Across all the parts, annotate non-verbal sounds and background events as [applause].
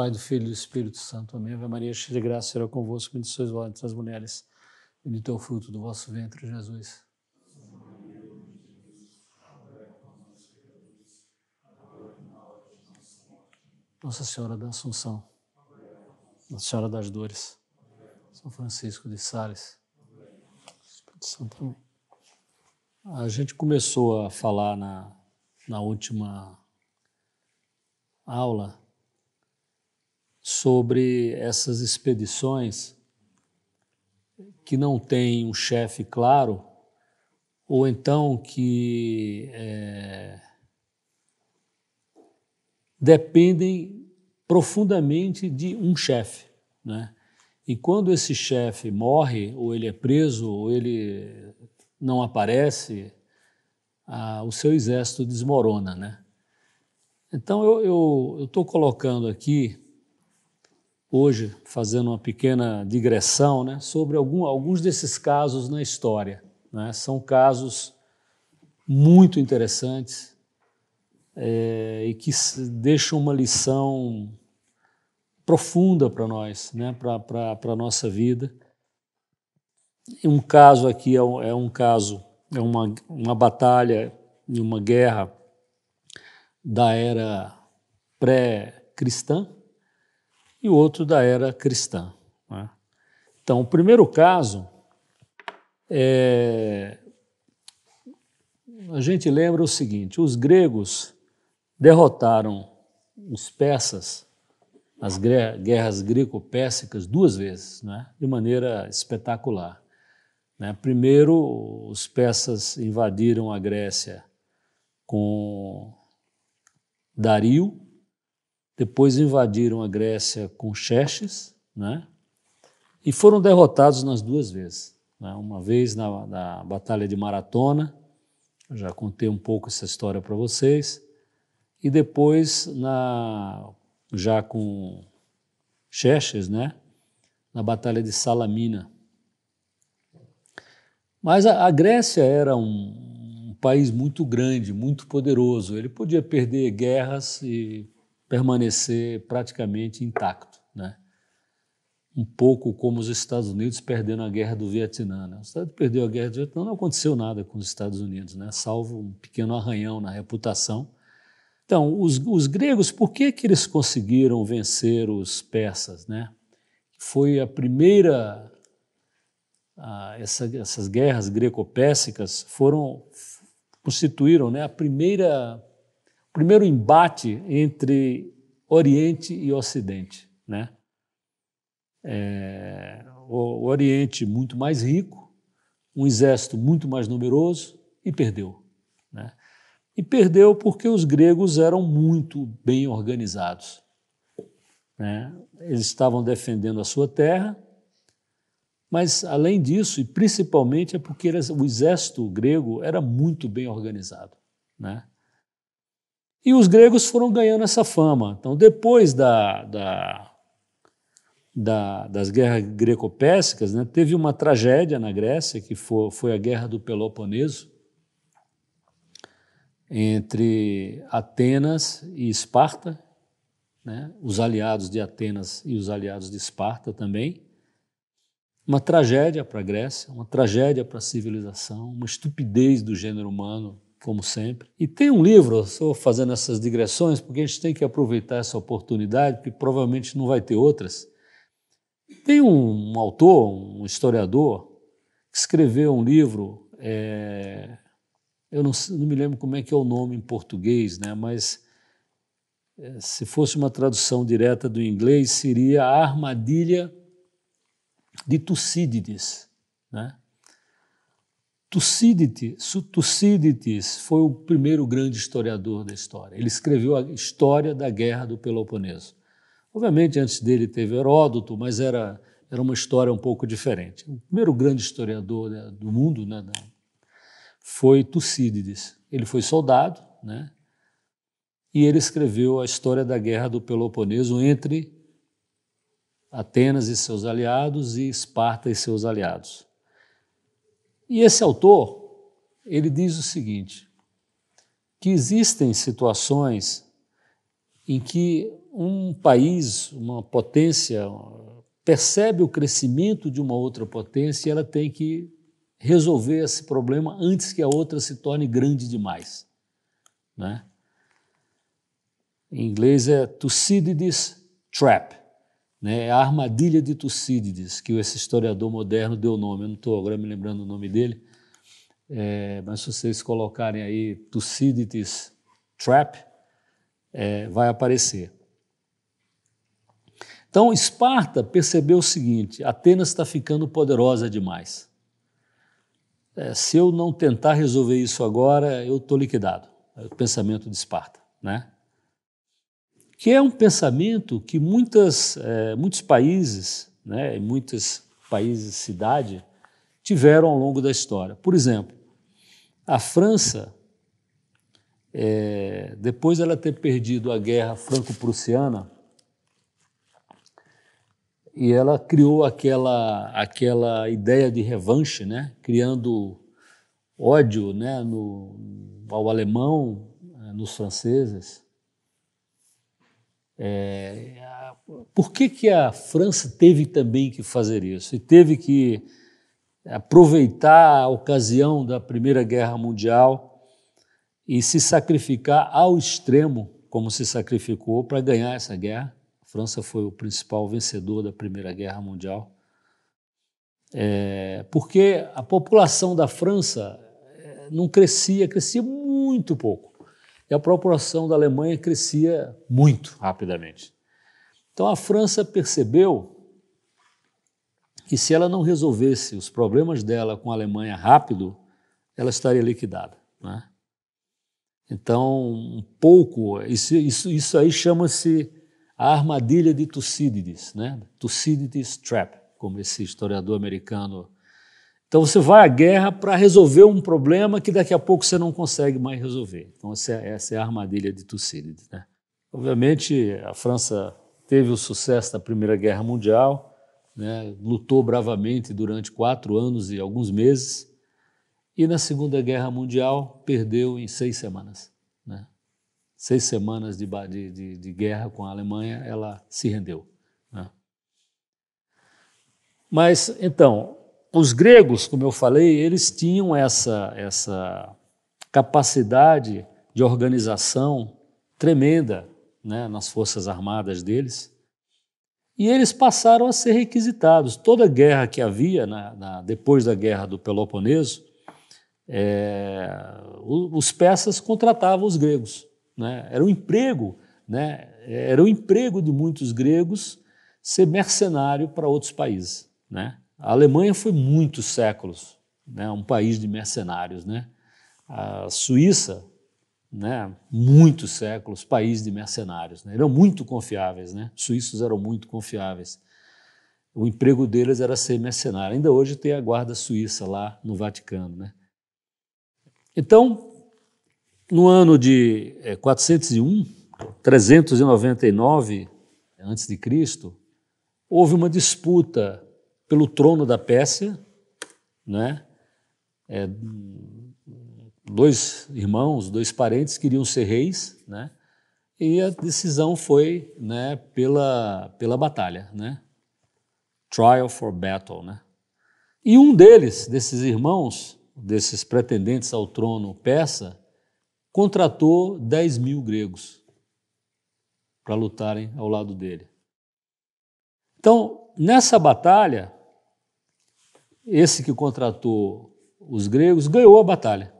Pai, do Filho e do Espírito Santo. Amém. Ave Maria, cheia de graça, será é convosco. Bendito sois vós entre as mulheres. Bendito é o fruto do vosso ventre, Jesus. Nossa Senhora da Assunção, Nossa Senhora das Dores, São Francisco de Sales, Espírito Santo também. A gente começou a falar na, na última aula sobre essas expedições que não têm um chefe claro, ou então que é, dependem profundamente de um chefe. Né? E quando esse chefe morre, ou ele é preso, ou ele não aparece, o seu exército desmorona. Né? Então eu estou colocando aqui hoje, fazendo uma pequena digressão, né, sobre algum, alguns desses casos na história. Né? São casos muito interessantes é, e que deixam uma lição profunda para nós, né, para a nossa vida. E um caso aqui é um, é um caso, é uma, uma batalha e uma guerra da era pré-cristã, e o outro da era cristã. Né? Então, o primeiro caso é, a gente lembra o seguinte: os gregos derrotaram os persas, as guerras greco-pérsicas, duas vezes, né? de maneira espetacular. Né? Primeiro, os persas invadiram a Grécia com Dario, depois invadiram a Grécia com Xerxes, né? e foram derrotados nas duas vezes. Né? Uma vez na, na Batalha de Maratona, já contei um pouco essa história para vocês, e depois na já com Xerxes, né? na Batalha de Salamina. Mas a, a Grécia era um, um país muito grande, muito poderoso. Ele podia perder guerras e permanecer praticamente intacto. Né? Um pouco como os Estados Unidos perdendo a guerra do Vietnã. Né? O Estado perdeu a guerra do Vietnã, não aconteceu nada com os Estados Unidos, né? salvo um pequeno arranhão na reputação. Então, os, os gregos, por que, que eles conseguiram vencer os persas? Né? Foi a primeira ah, essa, essas guerras greco-pérsicas foram constituíram né, a primeira primeiro embate entre Oriente e Ocidente. Né? É, o Oriente muito mais rico, um exército muito mais numeroso e perdeu. Né? E perdeu porque os gregos eram muito bem organizados. Né? Eles estavam defendendo a sua terra, mas além disso, e principalmente é porque o exército grego era muito bem organizado. Né? E os gregos foram ganhando essa fama. Então, depois da, da, da, das guerras greco-pérsicas, né, teve uma tragédia na Grécia, que foi, foi a Guerra do Peloponeso, entre Atenas e Esparta, né, os aliados de Atenas e os aliados de Esparta também. Uma tragédia para a Grécia, uma tragédia para a civilização, uma estupidez do gênero humano como sempre. E tem um livro, estou fazendo essas digressões, porque a gente tem que aproveitar essa oportunidade, porque provavelmente não vai ter outras. Tem um, um autor, um historiador, que escreveu um livro, é, eu não, não, me lembro como é que é o nome em português, né, mas é, se fosse uma tradução direta do inglês, seria A Armadilha de Tucídides. Né? Tucídides, Tucídides foi o primeiro grande historiador da história. Ele escreveu a história da guerra do Peloponeso. Obviamente, antes dele teve Heródoto, mas era, era uma história um pouco diferente. O primeiro grande historiador né, do mundo né, foi Tucídides. Ele foi soldado, né, e ele escreveu a história da guerra do Peloponeso entre Atenas e seus aliados e Esparta e seus aliados. E esse autor, ele diz o seguinte: que existem situações em que um país, uma potência, percebe o crescimento de uma outra potência e ela tem que resolver esse problema antes que a outra se torne grande demais. Né? Em inglês é Thucydides Trap né? É a armadilha de Tucídides, que esse historiador moderno deu o nome. Eu não estou agora me lembrando o nome dele, é, mas se vocês colocarem aí Tucídides Trap, é, vai aparecer. Então, Esparta percebeu o seguinte: Atenas está ficando poderosa demais. É, se eu não tentar resolver isso agora, eu estou liquidado. É o pensamento de Esparta. Né? que é um pensamento que muitas, é, muitos países, né, muitas muitos países cidade, tiveram ao longo da história. Por exemplo, a França, é, depois ela ter perdido a guerra franco-prussiana, e ela criou aquela, aquela ideia de revanche, né? criando ódio né? no, ao alemão, é, nos franceses. É, por que, que a França teve também que fazer isso? E teve que aproveitar a ocasião da Primeira Guerra Mundial e se sacrificar ao extremo, como se sacrificou, para ganhar essa guerra? A França foi o principal vencedor da Primeira Guerra Mundial. É, porque a população da França é, não crescia, crescia muito pouco e a proporção da Alemanha crescia muito rapidamente. Então a França percebeu que se ela não resolvesse os problemas dela com a Alemanha rápido, ela estaria liquidada. Né? Então, um pouco, isso, isso, isso aí chama-se a armadilha de Tucídides, né? Tucídides Trap, como esse historiador americano então você vai à guerra para resolver um problema que daqui a pouco você não consegue mais resolver. Então essa é, essa é a armadilha de Tucídides. Né? Obviamente a França teve o sucesso da Primeira Guerra Mundial, né? lutou bravamente durante quatro anos e alguns meses, e na Segunda Guerra Mundial perdeu em seis semanas. Né? Seis semanas de, de, de, guerra com a Alemanha, ela se rendeu. Né? Mas, então, os gregos, como eu falei, eles tinham essa, essa capacidade de organização tremenda né, nas forças armadas deles. E eles passaram a ser requisitados. Toda guerra que havia, na, né, na, depois da guerra do Peloponeso, é, os persas contratavam os gregos. Né? Era um emprego, né? era o um emprego de muitos gregos ser mercenário para outros países. Né? A Alemanha foi muitos séculos né, um país de mercenários. Né? A Suíça, né, muitos séculos, país de mercenários. Né? Eram muito confiáveis, né? suíços eram muito confiáveis. O emprego deles era ser mercenário. Ainda hoje tem a guarda suíça lá no Vaticano. Né? Então, no ano de 401, 399 a.C., houve uma disputa pelo trono da Pérsia, né? É, dois irmãos, dois parentes queriam ser reis, né? E a decisão foi, né, pela, pela batalha, né? Trial for battle, né? E um deles, desses irmãos, desses pretendentes ao trono persa, contratou 10 mil gregos para lutarem ao lado dele. Então, nessa batalha, esse que contratou os gregos ganhou a batalha.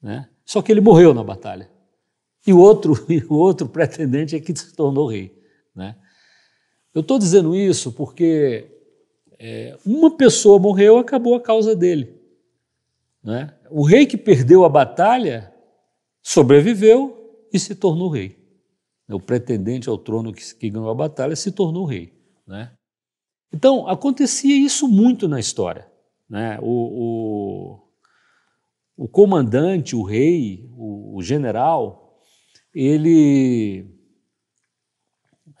Né? Só que ele morreu na batalha. E o outro, [laughs] e o outro pretendente é que se tornou rei. Né? Eu estou dizendo isso porque é, uma pessoa morreu, acabou a causa dele. Né? O rei que perdeu a batalha sobreviveu e se tornou rei. O pretendente ao trono que, que ganhou a batalha se tornou rei. Né? Então, acontecia isso muito na história. Né? O, o, o comandante, o rei, o, o general, ele.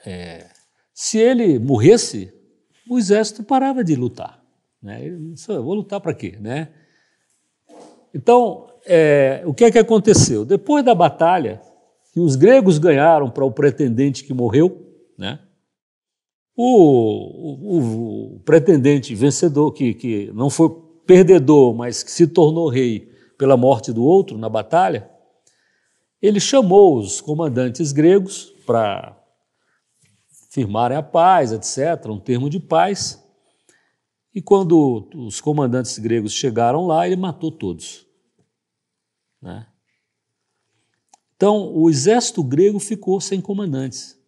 É, se ele morresse, o exército parava de lutar. Né? Ele, vou lutar para quê? Né? Então, é, o que é que aconteceu? Depois da batalha que os gregos ganharam para o pretendente que morreu, né? O, o, o, pretendente vencedor, que, que não foi perdedor, mas que se tornou rei pela morte do outro na batalha, ele chamou os comandantes gregos para firmarem a paz, etc., um termo de paz. E quando os comandantes gregos chegaram lá, ele matou todos. Né? Então, o exército grego ficou sem comandantes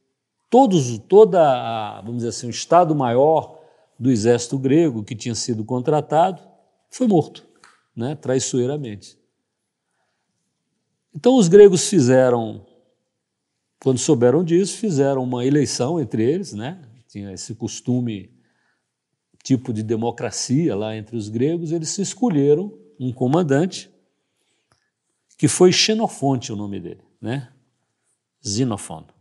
todos, toda, a, vamos dizer assim, o Estado Maior do exército grego que tinha sido contratado foi morto, né, traiçoeiramente. Então os gregos fizeram, quando souberam disso, fizeram uma eleição entre eles, né? Tinha esse costume tipo de democracia lá entre os gregos, eles escolheram um comandante que foi Xenofonte o nome dele, né? Xenofonte.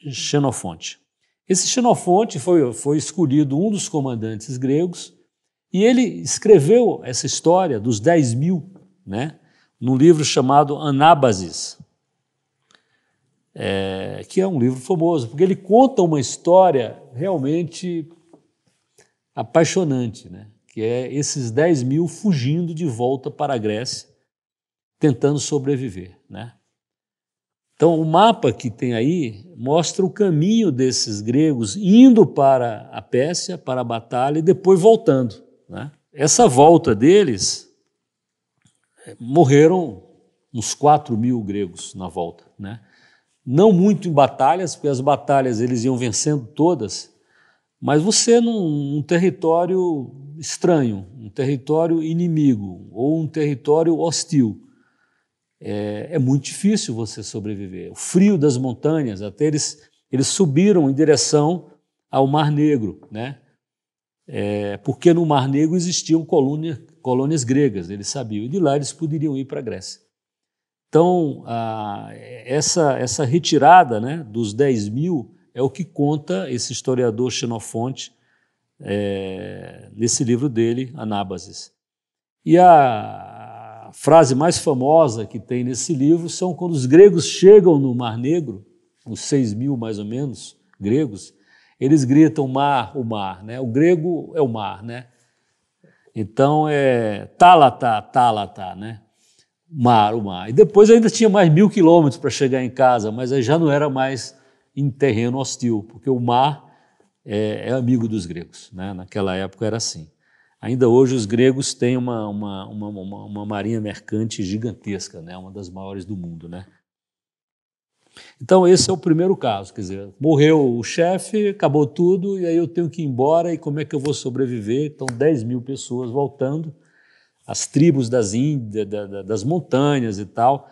Xenofonte. Esse Xenofonte foi, foi escolhido um dos comandantes gregos e ele escreveu essa história dos 10 mil, né, num livro chamado Anábasis, é, que é um livro famoso, porque ele conta uma história realmente apaixonante, né, que é esses 10 mil fugindo de volta para a Grécia, tentando sobreviver. Né? Então, o mapa que tem aí mostra o caminho desses gregos indo para a Pérsia, para a batalha e depois voltando. Né? Essa volta deles, eh, morreram uns 4 mil gregos na volta. Né? Não muito em batalhas, porque as batalhas eles iam vencendo todas, mas você num, num território estranho, um território inimigo ou um território hostil é, é, muito difícil você sobreviver. O frio das montanhas, até eles, eles subiram em direção ao Mar Negro, né? É, porque no Mar Negro existiam colônia, colônias gregas, eles sabiam, e de lá eles poderiam ir para a Grécia. Então, a, essa, essa retirada né, dos 10 mil é o que conta esse historiador Xenofonte é, nesse livro dele, Anábasis. E a, a frase mais famosa que tem nesse livro são quando os gregos chegam no Mar Negro, os seis mil mais ou menos gregos, eles gritam mar, o mar, né? O grego é o mar, né? Então é talata, talata, né? Mar, o mar. E depois ainda tinha mais mil quilômetros para chegar em casa, mas aí já não era mais em terreno hostil, porque o mar é, é amigo dos gregos, né? Naquela época era assim. Ainda hoje os gregos têm uma, uma, uma, uma, uma marinha mercante gigantesca, né? uma das maiores do mundo. Né? Então, esse é o primeiro caso, quer dizer, morreu o chefe, acabou tudo, e aí eu tenho que ir embora, e como é que eu vou sobreviver? Então, 10 mil pessoas voltando, as tribos das Índias, das montanhas e tal,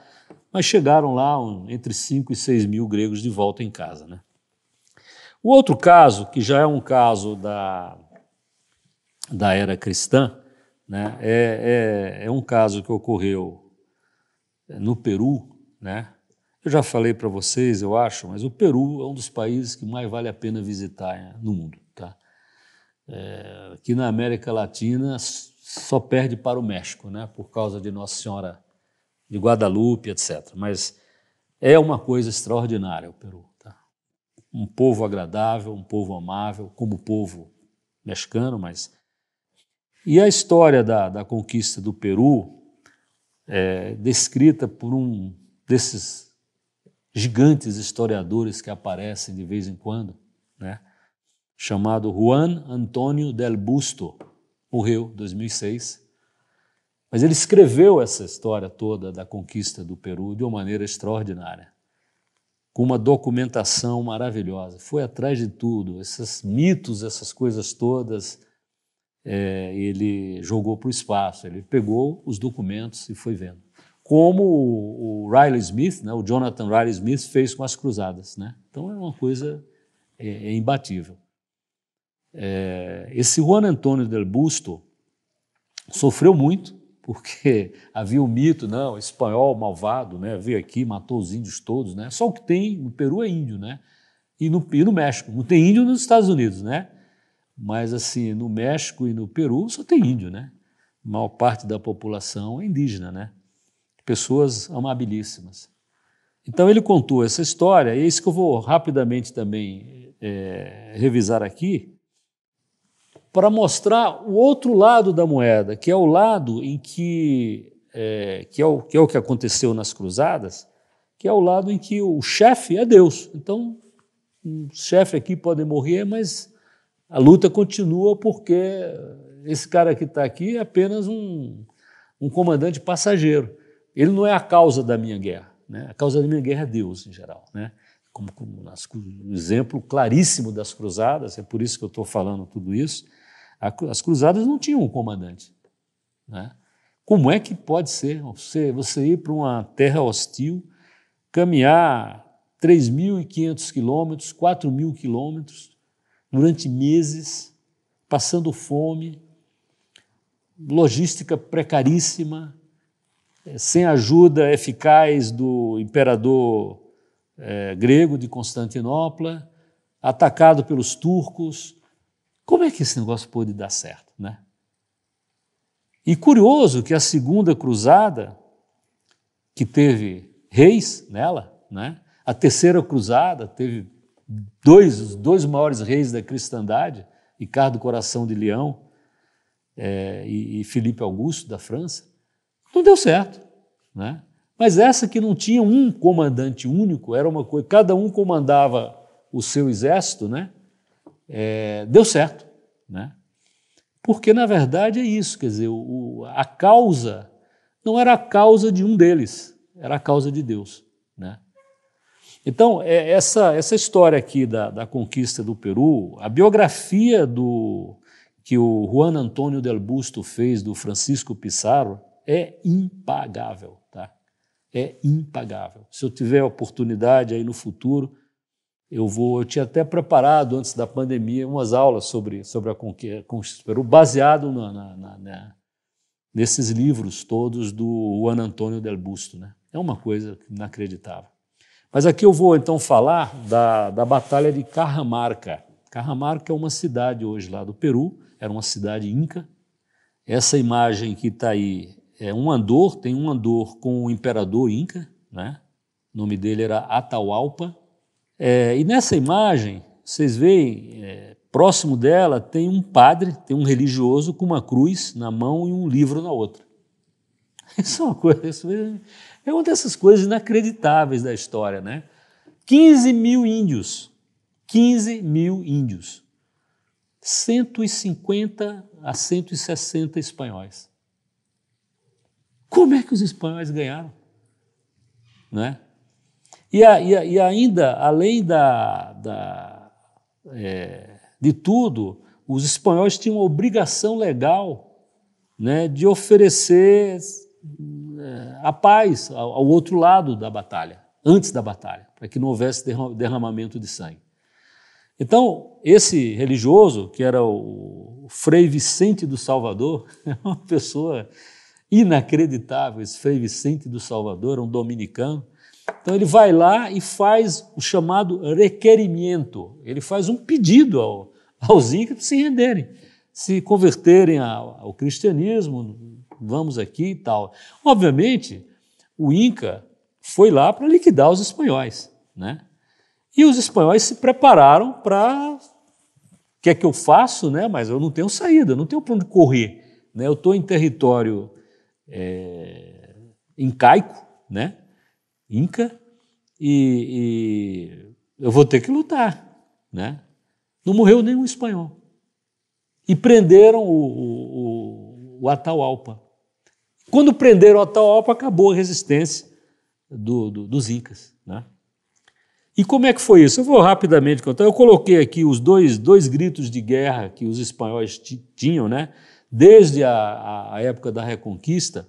mas chegaram lá entre 5 e 6 mil gregos de volta em casa. Né? O outro caso, que já é um caso da, da era cristã, né, é, é, é um caso que ocorreu no Peru. Né? Eu já falei para vocês, eu acho, mas o Peru é um dos países que mais vale a pena visitar né, no mundo. Tá? É, aqui na América Latina só perde para o México, né, por causa de Nossa Senhora de Guadalupe, etc. Mas é uma coisa extraordinária o Peru. Tá? Um povo agradável, um povo amável, como o povo mexicano, mas e a história da, da conquista do Peru é descrita por um desses gigantes historiadores que aparecem de vez em quando, né? chamado Juan Antonio del Busto, morreu em 2006. Mas ele escreveu essa história toda da conquista do Peru de uma maneira extraordinária, com uma documentação maravilhosa. Foi atrás de tudo, esses mitos, essas coisas todas, é, ele jogou para o espaço, ele pegou os documentos e foi vendo. Como o, o Riley Smith, né, o Jonathan Riley Smith, fez com as cruzadas. Né? Então é uma coisa é, é imbatível. É, esse Juan Antônio del Busto sofreu muito, porque [laughs] havia o mito, não, espanhol malvado, né, veio aqui, matou os índios todos, né? Só o que tem no Peru é índio, né? E no, e no México, não tem índio nos Estados Unidos, né? Mas, assim, no México e no Peru só tem índio, né? A maior parte da população é indígena, né? Pessoas amabilíssimas. Então, ele contou essa história, e é isso que eu vou rapidamente também é, revisar aqui, para mostrar o outro lado da moeda, que é o lado em que é, que, é o, que é o que aconteceu nas cruzadas, que é o lado em que o chefe é Deus. Então, o chefe aqui pode morrer, mas a luta continua porque esse cara que está aqui é apenas um, um comandante passageiro. Ele não é a causa da minha guerra. Né? A causa da minha guerra é Deus, em geral. Né? Como, como um exemplo claríssimo das cruzadas, é por isso que eu estou falando tudo isso. A, as cruzadas não tinham um comandante. Né? Como é que pode ser você, você ir para uma terra hostil, caminhar 3.500 quilômetros, 4.000 quilômetros, durante meses, passando fome, logística precaríssima, eh, sem ajuda eficaz do imperador é, grego de Constantinopla, atacado pelos turcos. Como é que esse negócio pôde dar certo, né? E curioso que a segunda cruzada, que teve reis nela, né? a terceira cruzada teve dois, os dois maiores reis da cristandade, Ricardo Coração de Leão é, e, e, Felipe Augusto da França, não deu certo. Né? Mas essa que não tinha um comandante único, era uma coisa, cada um comandava o seu exército, né? É, deu certo. Né? Porque, na verdade, é isso, quer dizer, o, a causa não era a causa de um deles, era a causa de Deus. Né? Então, é, essa, essa história aqui da, da conquista do Peru, a biografia do que o Juan Antônio del Busto fez do Francisco Pizarro é impagável, tá? É impagável. Se eu tiver oportunidade aí no futuro, eu vou, eu tinha até preparado antes da pandemia umas aulas sobre, sobre a conquista do Peru, baseado na, na, na, nesses livros todos do Juan Antônio del Busto, né? É uma coisa inacreditável. Mas aqui eu vou então falar da, da Batalha de Carramarca. Carramarca é uma cidade hoje lá do Peru, era uma cidade inca. Essa imagem que está aí é um andor, tem um andor com o imperador inca, né? o nome dele era Atahualpa. É, e nessa imagem, vocês veem, é, próximo dela tem um padre, tem um religioso com uma cruz na mão e um livro na outra. [laughs] Isso é uma coisa. Isso é, é uma dessas coisas inacreditáveis da história, né? 15 mil índios. 15 mil índios. 150 a 160 espanhóis. Como é que os espanhóis ganharam? Né? E, a, e, a, e ainda, além da, da é, de tudo, os espanhóis tinham uma obrigação legal né, de oferecer a paz ao, ao outro lado da batalha, antes da batalha, para que não houvesse derramamento de sangue. Então, esse religioso, que era o Frei Vicente do Salvador, [laughs] é uma pessoa inacreditável. Esse Frei Vicente do Salvador, um dominicano. Então, ele vai lá e faz o chamado requerimento. Ele faz um pedido ao, aos ímpios se renderem, se converterem ao, ao cristianismo, vamos aqui e tal. Obviamente, o Inca foi lá para liquidar os espanhóis, né? E os espanhóis se prepararam para o que é que eu faço, né? Mas eu não tenho saída, não tenho para onde correr, né? Eu estou em território é, incaico, né? Inca e, e eu vou ter que lutar, né? Não morreu nenhum espanhol. E prenderam o, o, o, o Atahualpa. Quando prenderam Atahualpa, acabou a resistência do, do, dos incas. Né? E como é que foi isso? Eu vou rapidamente contar. Eu coloquei aqui os dois, dois gritos de guerra que os espanhóis tinham, né? desde a, a, época da Reconquista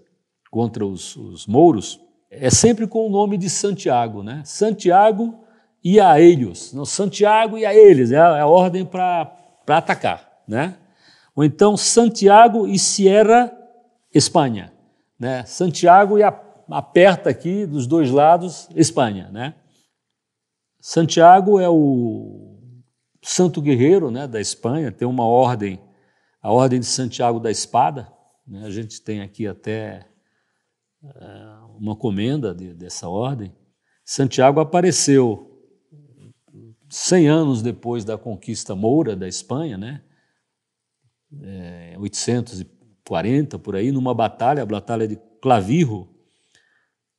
contra os, os mouros, é sempre com o nome de Santiago, né? Santiago e a eles, não Santiago e a eles, é a, é a ordem para atacar, né? Ou então Santiago e Sierra Espanha, né? Santiago e a, aperta aqui dos dois lados Espanha. Né? Santiago é o santo guerreiro né, da Espanha, tem uma ordem, a Ordem de Santiago da Espada. Né? A gente tem aqui até é, uma comenda de, dessa ordem. Santiago apareceu 100 anos depois da conquista moura da Espanha, né? É, 800 e 40, por aí, numa batalha, a batalha de Clavijo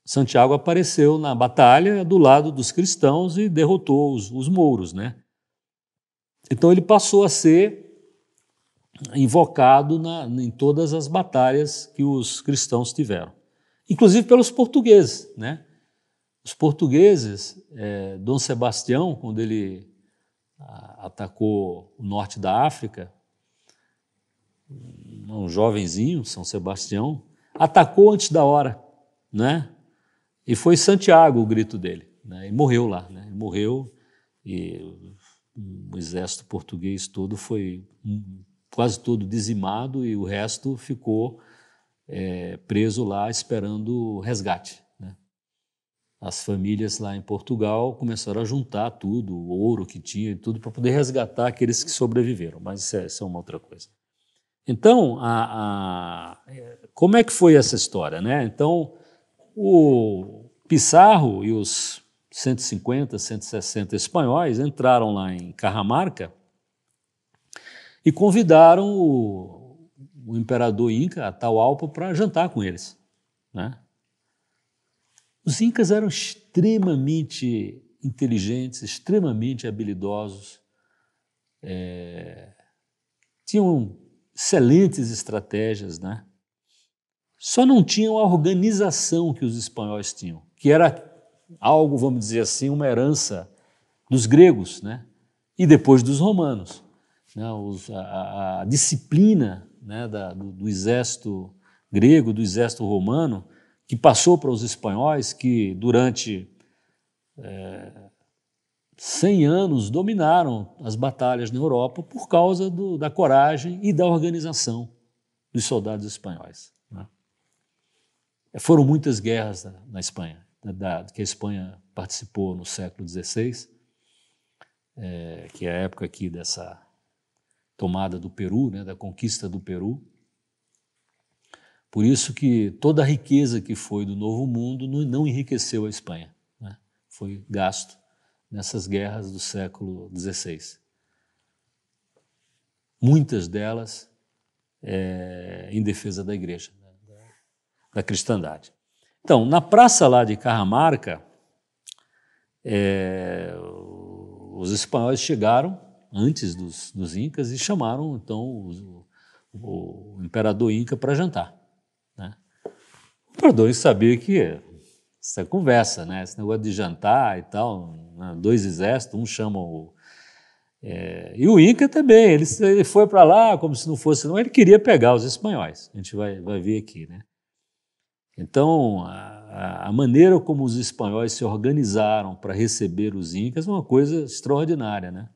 Santiago apareceu na batalha do lado dos cristãos e derrotou os, os mouros, né? Então ele passou a ser invocado na, em todas as batalhas que os cristãos tiveram, inclusive pelos portugueses, né? Os portugueses, é, Dom Sebastião, quando ele atacou o norte da África, um jovenzinho, São Sebastião, atacou antes da hora, né? E foi Santiago o grito dele, né? E morreu lá, né? morreu e o exército português todo foi quase todo dizimado e o resto ficou é, preso lá esperando resgate. Né? As famílias lá em Portugal começaram a juntar tudo, o ouro que tinha e tudo, para poder resgatar aqueles que sobreviveram, mas isso é, isso é uma outra coisa. Então, a, a, como é que foi essa história? Né? Então, o Pissarro e os 150, 160 espanhóis entraram lá em Carramarca e convidaram o, o imperador Inca, Atahualpa, para jantar com eles. Né? Os Incas eram extremamente inteligentes, extremamente habilidosos, é, tinham excelentes estratégias, né? Só não tinham a organização que os espanhóis tinham, que era algo, vamos dizer assim, uma herança dos gregos, né? E depois dos romanos. Né? Os, a, a, disciplina né, da, do, do exército grego, do exército romano, que passou para os espanhóis, que durante é, 100 anos dominaram as batalhas na Europa por causa do, da coragem e da organização dos soldados espanhóis. Né? É, foram muitas guerras na, na Espanha, da, que a Espanha participou no século XVI, é, que é a época aqui dessa tomada do Peru, né, da conquista do Peru. Por isso que toda a riqueza que foi do Novo Mundo não enriqueceu a Espanha, né? foi gasto nessas guerras do século XVI. Muitas delas é, em defesa da igreja, né, da cristandade. Então, na praça lá de Carramarca, é, os espanhóis chegaram antes dos, dos, incas e chamaram então o, o, imperador inca para jantar. Né? O imperador sabia que essa conversa, né? Esse negócio de jantar e tal, né? dois exércitos, um chama o. É, e o Inca também, ele, ele foi para lá como se não fosse, não, ele queria pegar os espanhóis, a gente vai, vai ver aqui, né? Então, a, a maneira como os espanhóis se organizaram para receber os Incas é uma coisa extraordinária, né?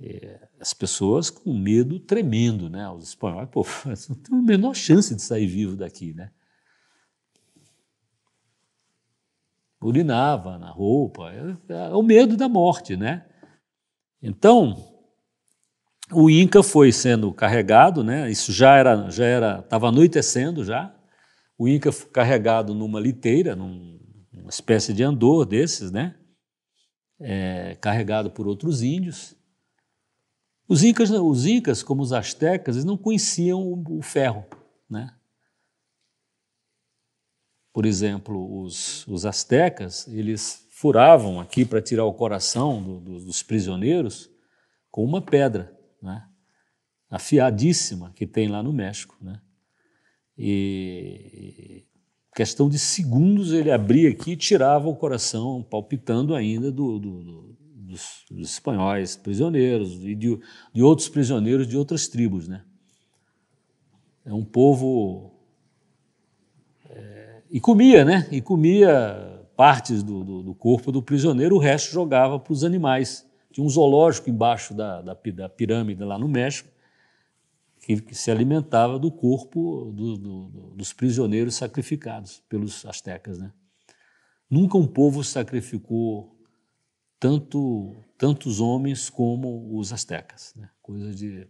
É, as pessoas com medo tremendo, né? Os espanhóis, pô, [laughs] não tem a menor chance de sair vivo daqui, né? urinava na roupa. É, é o medo da morte, né? Então, o Inca foi sendo carregado, né? Isso já era, já era, estava anoitecendo já. O Inca foi carregado numa liteira, num, uma espécie de andor desses, né? É, carregado por outros índios. Os incas, os incas, como os astecas, eles não conheciam o, o ferro, né? Por exemplo, os, os astecas, eles furavam aqui para tirar o coração do, do, dos prisioneiros com uma pedra, né? afiadíssima que tem lá no México, né? E questão de segundos ele abria aqui e tirava o coração palpitando ainda do, do dos, dos, espanhóis prisioneiros e de, de outros prisioneiros de outras tribos, né? É um povo e comia, né? E comia partes do, do, do corpo do prisioneiro, o resto jogava para os animais. Tinha um zoológico embaixo da, da, da pirâmide lá no México que, que se alimentava do corpo do, dos prisioneiros sacrificados pelos astecas, né? Nunca um povo sacrificou tanto tantos homens como os astecas, né? Coisa de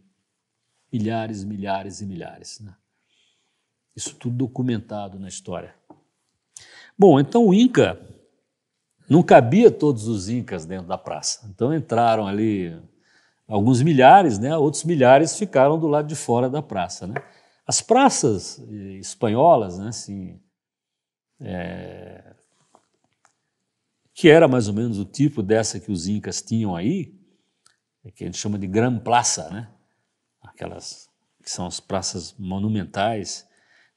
milhares, milhares e milhares, né? Isso tudo documentado na história. Bom, então o Inca não cabia todos os incas dentro da praça. Então entraram ali alguns milhares, né? Outros milhares ficaram do lado de fora da praça, né? As praças eh, espanholas, né? Assim, é... que era mais ou menos o tipo dessa que os incas tinham aí, é que a gente chama de gran plaza, né? Aquelas que são as praças monumentais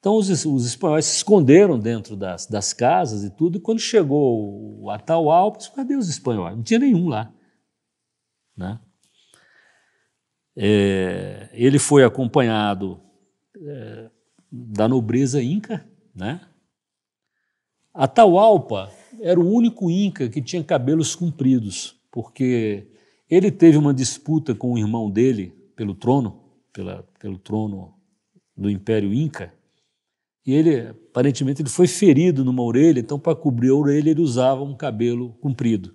então os, os, espanhóis se esconderam dentro das, das casas e tudo, e quando chegou o Atal Alpes, cadê os é espanhóis? Não tinha nenhum lá. Né? É, ele foi acompanhado é, da nobreza inca. Né? Atahualpa era o único inca que tinha cabelos compridos, porque ele teve uma disputa com o irmão dele pelo trono, pela, pelo trono do Império Inca, e ele, aparentemente, ele foi ferido numa orelha, então para cobrir a orelha ele usava um cabelo comprido.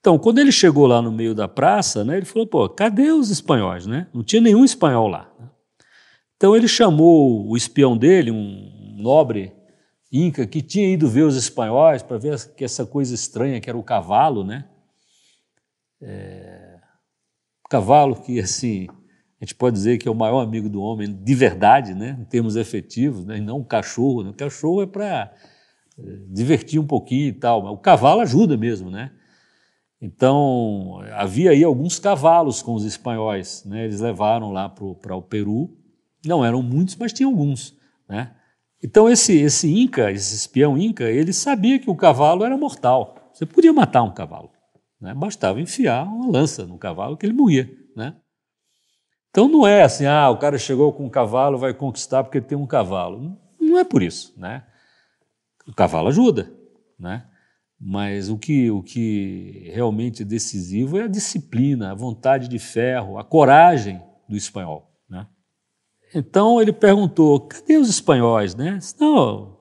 Então, quando ele chegou lá no meio da praça, né, ele falou: pô, cadê os espanhóis? Né? Não tinha nenhum espanhol lá. Então, ele chamou o espião dele, um nobre inca que tinha ido ver os espanhóis para ver que essa coisa estranha que era o cavalo, né? É, cavalo que, assim, a gente pode dizer que é o maior amigo do homem de verdade, né? em termos efetivos, né? e não o cachorro. Né? O cachorro é para eh, divertir um pouquinho e tal, mas o cavalo ajuda mesmo. Né? Então, havia aí alguns cavalos com os espanhóis, né? eles levaram lá para o Peru. Não eram muitos, mas tinha alguns. Né? Então, esse, esse Inca, esse espião Inca, ele sabia que o cavalo era mortal. Você podia matar um cavalo. Né? Bastava enfiar uma lança no cavalo que ele morria. Né? Então não é assim, ah, o cara chegou com um cavalo, vai conquistar porque tem um cavalo. Não é por isso, né? O cavalo ajuda, né? Mas o que, o que realmente é decisivo é a disciplina, a vontade de ferro, a coragem do espanhol, né? Então ele perguntou, cadê os espanhóis, né? não,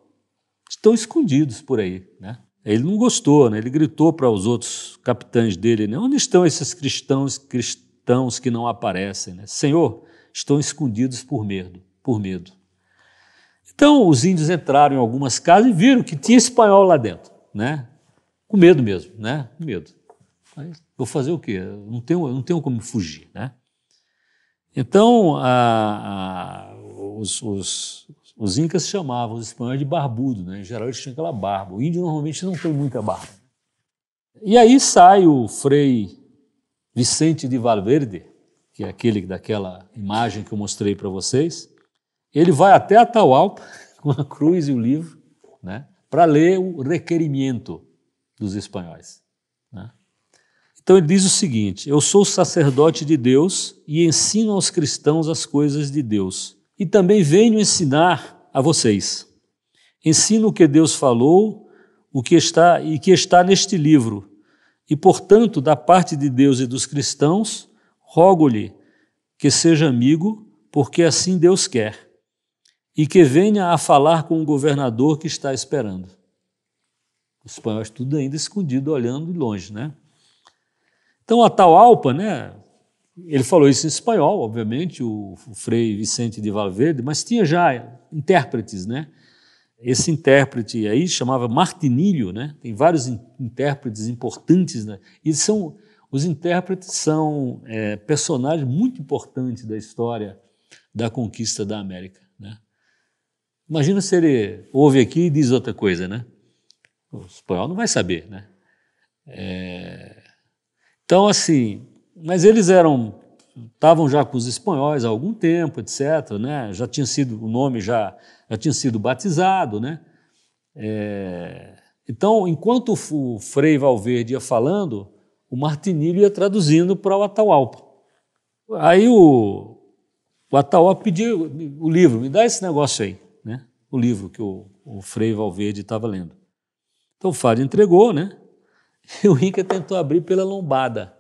estão escondidos por aí, né? Ele não gostou, né? Ele gritou para os outros capitães dele, né? Onde estão esses cristãos, cristãos os que não aparecem. Né? Senhor, estão escondidos por medo, por medo. Então os índios entraram em algumas casas e viram que tinha espanhol lá dentro, né? Com medo mesmo, né? Com medo. Aí, vou fazer o quê? Eu não tenho, não tenho como fugir, né? Então a, a, os, os, os, incas chamavam os espanhóis de barbudo, né? Em geral eles tinham aquela barba. O índio normalmente não tem muita barba. E aí sai o Frei Vicente de Valverde, que é aquele daquela imagem que eu mostrei para vocês, ele vai até a Atahualpa [laughs] com a cruz e o livro, né, para ler o requerimento dos espanhóis. Né? Então ele diz o seguinte: Eu sou sacerdote de Deus e ensino aos cristãos as coisas de Deus. E também venho ensinar a vocês. Ensino o que Deus falou, o que está e que está neste livro e, portanto, da parte de Deus e dos cristãos, rogo-lhe que seja amigo, porque assim Deus quer, e que venha a falar com o governador que está esperando. Os espanhóis é tudo ainda escondido, olhando de longe, né? Então, a tal Alpa, né? Ele falou isso em espanhol, obviamente, o, o Frei Vicente de Valverde, mas tinha já intérpretes, né? Esse intérprete aí chamava Martinilho, né? tem vários intérpretes importantes, né? e são, os intérpretes são é, personagens muito importantes da história da conquista da América. Né? Imagina se ele ouve aqui e diz outra coisa, né? O espanhol não vai saber, né? É... Então, assim, mas eles eram estavam já com os espanhóis há algum tempo, etc. Né? Já tinha sido o nome já, já tinha sido batizado, né? É, então, enquanto o Frei Valverde ia falando, o Martinilho ia traduzindo para o Atahualpa. Aí o, o Atahualpa pediu o livro, me dá esse negócio aí, né? O livro que o, o Frei Valverde estava lendo. Então o Fábio entregou, né? [laughs] E o Rica tentou abrir pela lombada.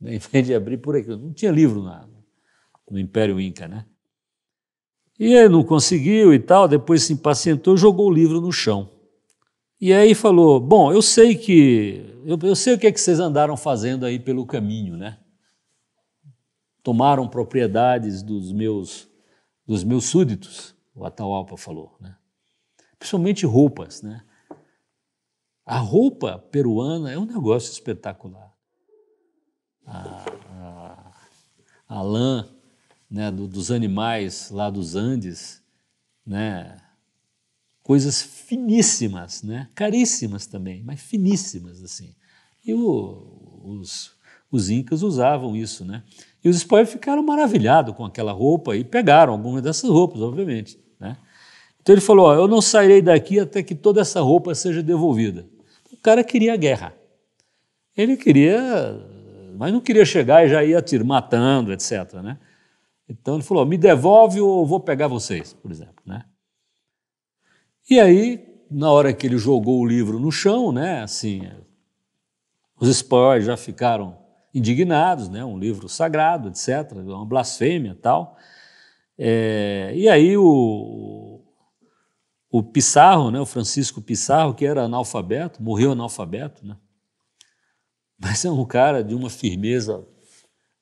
Né, em vez de abrir por aqui. Não tinha livro na, no Império Inca, né? E ele não conseguiu e tal, depois se impacientou, jogou o livro no chão. E aí falou: Bom, eu sei que. Eu, eu sei o que, é que vocês andaram fazendo aí pelo caminho, né? Tomaram propriedades dos meus, dos meus súditos, o Atahualpa falou, né? Principalmente roupas, né? A roupa peruana é um negócio espetacular a, a, lã né, do, dos animais lá dos Andes, né, coisas finíssimas, né, caríssimas também, mas finíssimas assim. E o, os, os incas usavam isso, né? E os espanhóis ficaram maravilhados com aquela roupa e pegaram algumas dessas roupas, obviamente, né? Então ele falou: ó, eu não sairei daqui até que toda essa roupa seja devolvida. O cara queria a guerra. Ele queria mas não queria chegar e já ia atirar, matando, etc. Né? Então ele falou: me devolve ou vou pegar vocês, por exemplo. Né? E aí, na hora que ele jogou o livro no chão, né, assim, os Spurs já ficaram indignados, né, um livro sagrado, etc., é uma blasfêmia e tal. É, e aí o, o Pissarro, né, o Francisco Pissarro, que era analfabeto, morreu analfabeto, né, mas é um cara de uma firmeza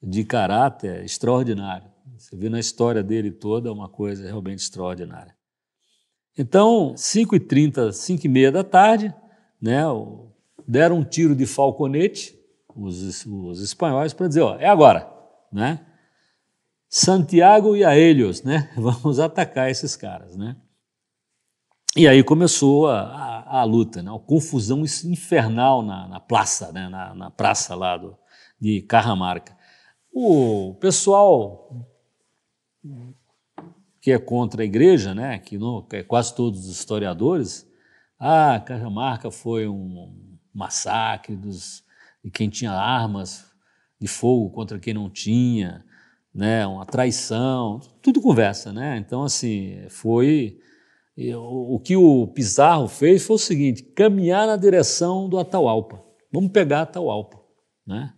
de caráter extraordinário. Você vê na história dele toda é uma coisa realmente extraordinária. Então, 5h30, 5h30 da tarde, né, deram um tiro de falconete, os, os espanhóis, para dizer, ó, é agora, né? Santiago e Aelhos, né? [laughs] Vamos atacar esses caras, né? E aí começou a, a a luta, né? Uma confusão infernal na, na praça, né? Na, na, praça lá do, de Carramarca. O pessoal que é contra a igreja, né? Que, no, é quase todos os historiadores, ah, Carramarca foi um massacre dos de quem tinha armas de fogo contra quem não tinha, né? Uma traição, tudo conversa, né? Então assim foi o que o Pizarro fez foi o seguinte: caminhar na direção do Atahualpa. Vamos pegar Atahualpa. Né?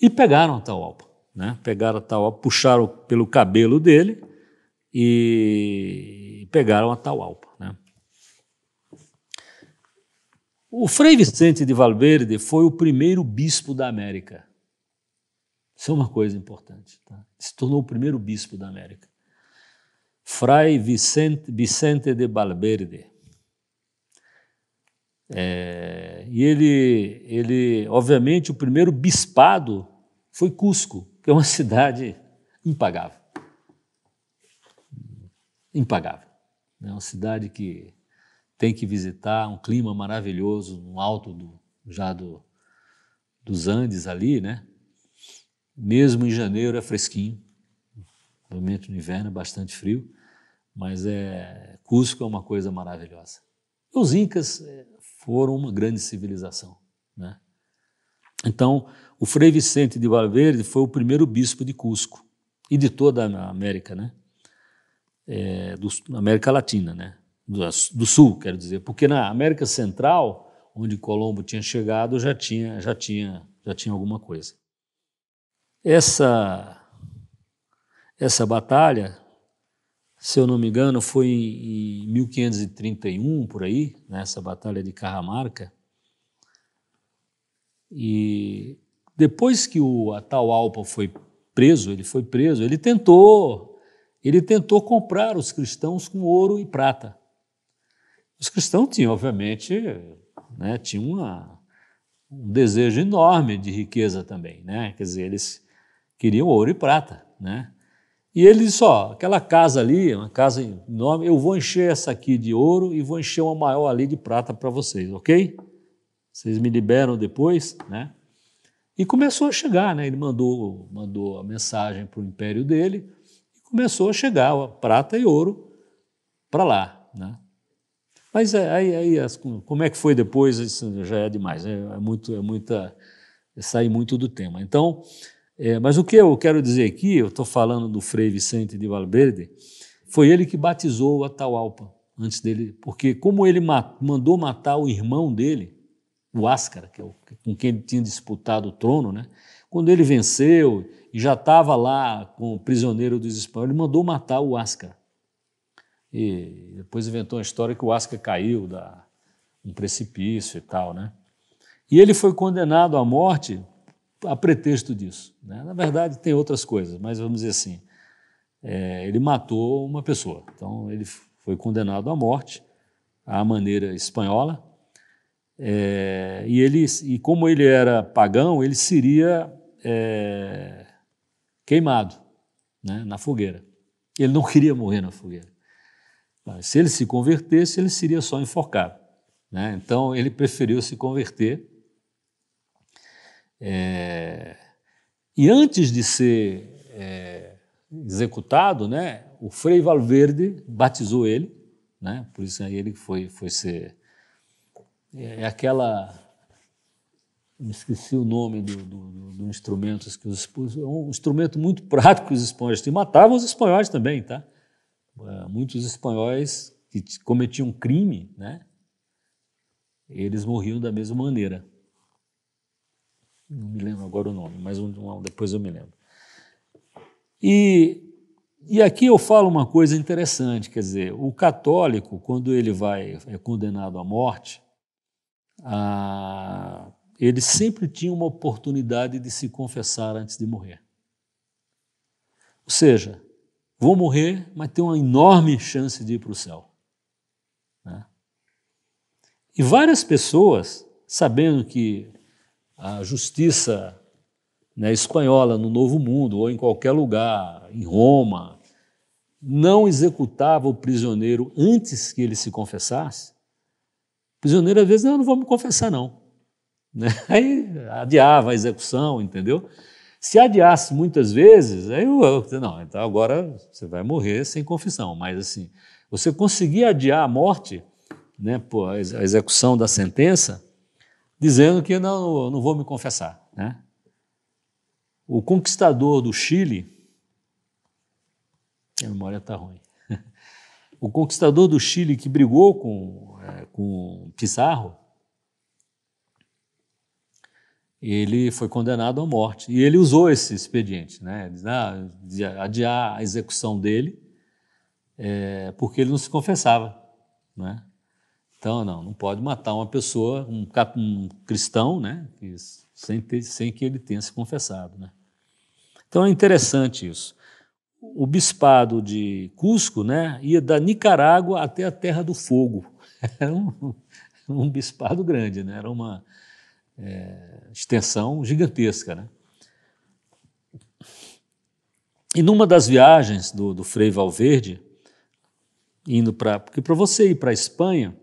E pegaram Atahualpa. Né? Pegaram Atahualpa, puxaram pelo cabelo dele e pegaram Atahualpa. Né? O Frei Vicente de Valverde foi o primeiro bispo da América. Isso é uma coisa importante. Tá? Se tornou o primeiro bispo da América. Fray Vicente, Vicente de Valverde. É, e ele, ele, obviamente, o primeiro bispado foi Cusco, que é uma [laughs] cidade impagável. Impagável. É uma cidade que tem que visitar, um clima maravilhoso, no alto do, já do, dos Andes ali, né? Mesmo em janeiro é fresquinho, no momento do inverno é bastante frio, mas é, Cusco é uma coisa maravilhosa. Os Incas é, foram uma grande civilização. Né? Então, o Frei Vicente de Valverde foi o primeiro bispo de Cusco e de toda a América, né? É, do, América Latina, né? Do, do, Sul, quero dizer, porque na América Central, onde Colombo tinha chegado, já tinha, já tinha, já tinha alguma coisa. Essa essa batalha se eu não me engano, foi em 1531, por aí, nessa né, Batalha de Carramarca. E depois que o Atal Alpa foi preso, ele foi preso, ele tentou, ele tentou comprar os cristãos com ouro e prata. Os cristãos tinham, obviamente, né, tinham uma, um desejo enorme de riqueza também, né? Quer dizer, eles queriam ouro e prata, né? E ele disse: Ó, aquela casa ali, uma casa enorme, eu vou encher essa aqui de ouro e vou encher uma maior ali de prata para vocês, ok? Vocês me liberam depois, né? E começou a chegar, né? Ele mandou, mandou a mensagem para o império dele e começou a chegar a prata e ouro para lá, né? Mas é, aí, aí as, como é que foi depois? Isso já é demais, né? é muito, é muita, é sair muito do tema. Então é, mas o que eu quero dizer aqui, eu estou falando do Frei Vicente de Valverde, foi ele que batizou a Taualpa antes dele, porque como ele mat, mandou matar o irmão dele, o Ascara, que é o, com quem ele tinha disputado o trono, né? Quando ele venceu e já estava lá com o prisioneiro dos espanhóis, ele mandou matar o Ascara. E depois inventou uma história que o Ascara caiu da um precipício e tal, né? E ele foi condenado à morte a pretexto disso. Né? Na verdade, tem outras coisas, mas vamos dizer assim, é, ele matou uma pessoa. Então, ele foi condenado à morte, à maneira espanhola, é, e, ele, e como ele era pagão, ele seria é, queimado né, na fogueira. Ele não [laughs] queria morrer na fogueira. Mas ah, se ele se convertesse, ele seria só enforcado. Né? Então, ele preferiu se converter é, e antes de ser é, executado, né, o Frei Valverde batizou ele, né, por isso aí ele foi, foi ser. É, é aquela. Me esqueci o nome do, do, do instrumento, que os, um instrumento muito [laughs] prático que os espanhóis tinham. Matavam os espanhóis também, tá? É, muitos espanhóis que cometiam crime, né? Eles morriam da mesma maneira não me lembro agora o nome, mas um, depois eu me lembro. E, e aqui eu falo uma coisa interessante, quer dizer, o católico, quando ele vai, é condenado à morte, a, ele sempre tinha uma oportunidade de se confessar antes de morrer. Ou seja, vou morrer, mas tenho uma enorme chance de ir para o céu. Né? E várias pessoas, sabendo que a justiça né, espanhola no Novo Mundo ou em qualquer lugar, em Roma, não executava o prisioneiro antes que ele se confessasse, o prisioneiro às vezes, não, não vou me confessar não. Né? [laughs] Aí adiava a execução, entendeu? Se adiasse muitas vezes, aí eu, eu, não, então agora você vai morrer sem confissão. Mas assim, você conseguir adiar a morte, né, a execução da sentença, dizendo que não, não vou me confessar. Né? O conquistador do Chile. A memória está ruim. [laughs] O conquistador do Chile que brigou com, é, com Pizarro, ele foi condenado à morte. E ele usou esse expediente, né? Ah, de adiar a execução dele, é, porque ele não se confessava. Né? Então, não, não pode matar uma pessoa, um, um cristão, né? Sem, ter, sem que ele tenha se confessado, né? Então é interessante isso. O bispado de Cusco, né, ia da Nicarágua até a Terra do Fogo. [laughs] Era um, um bispado grande, né? Era uma é, extensão gigantesca, né? E numa das viagens do, do Frei Valverde, indo para. Porque para você ir para a Espanha,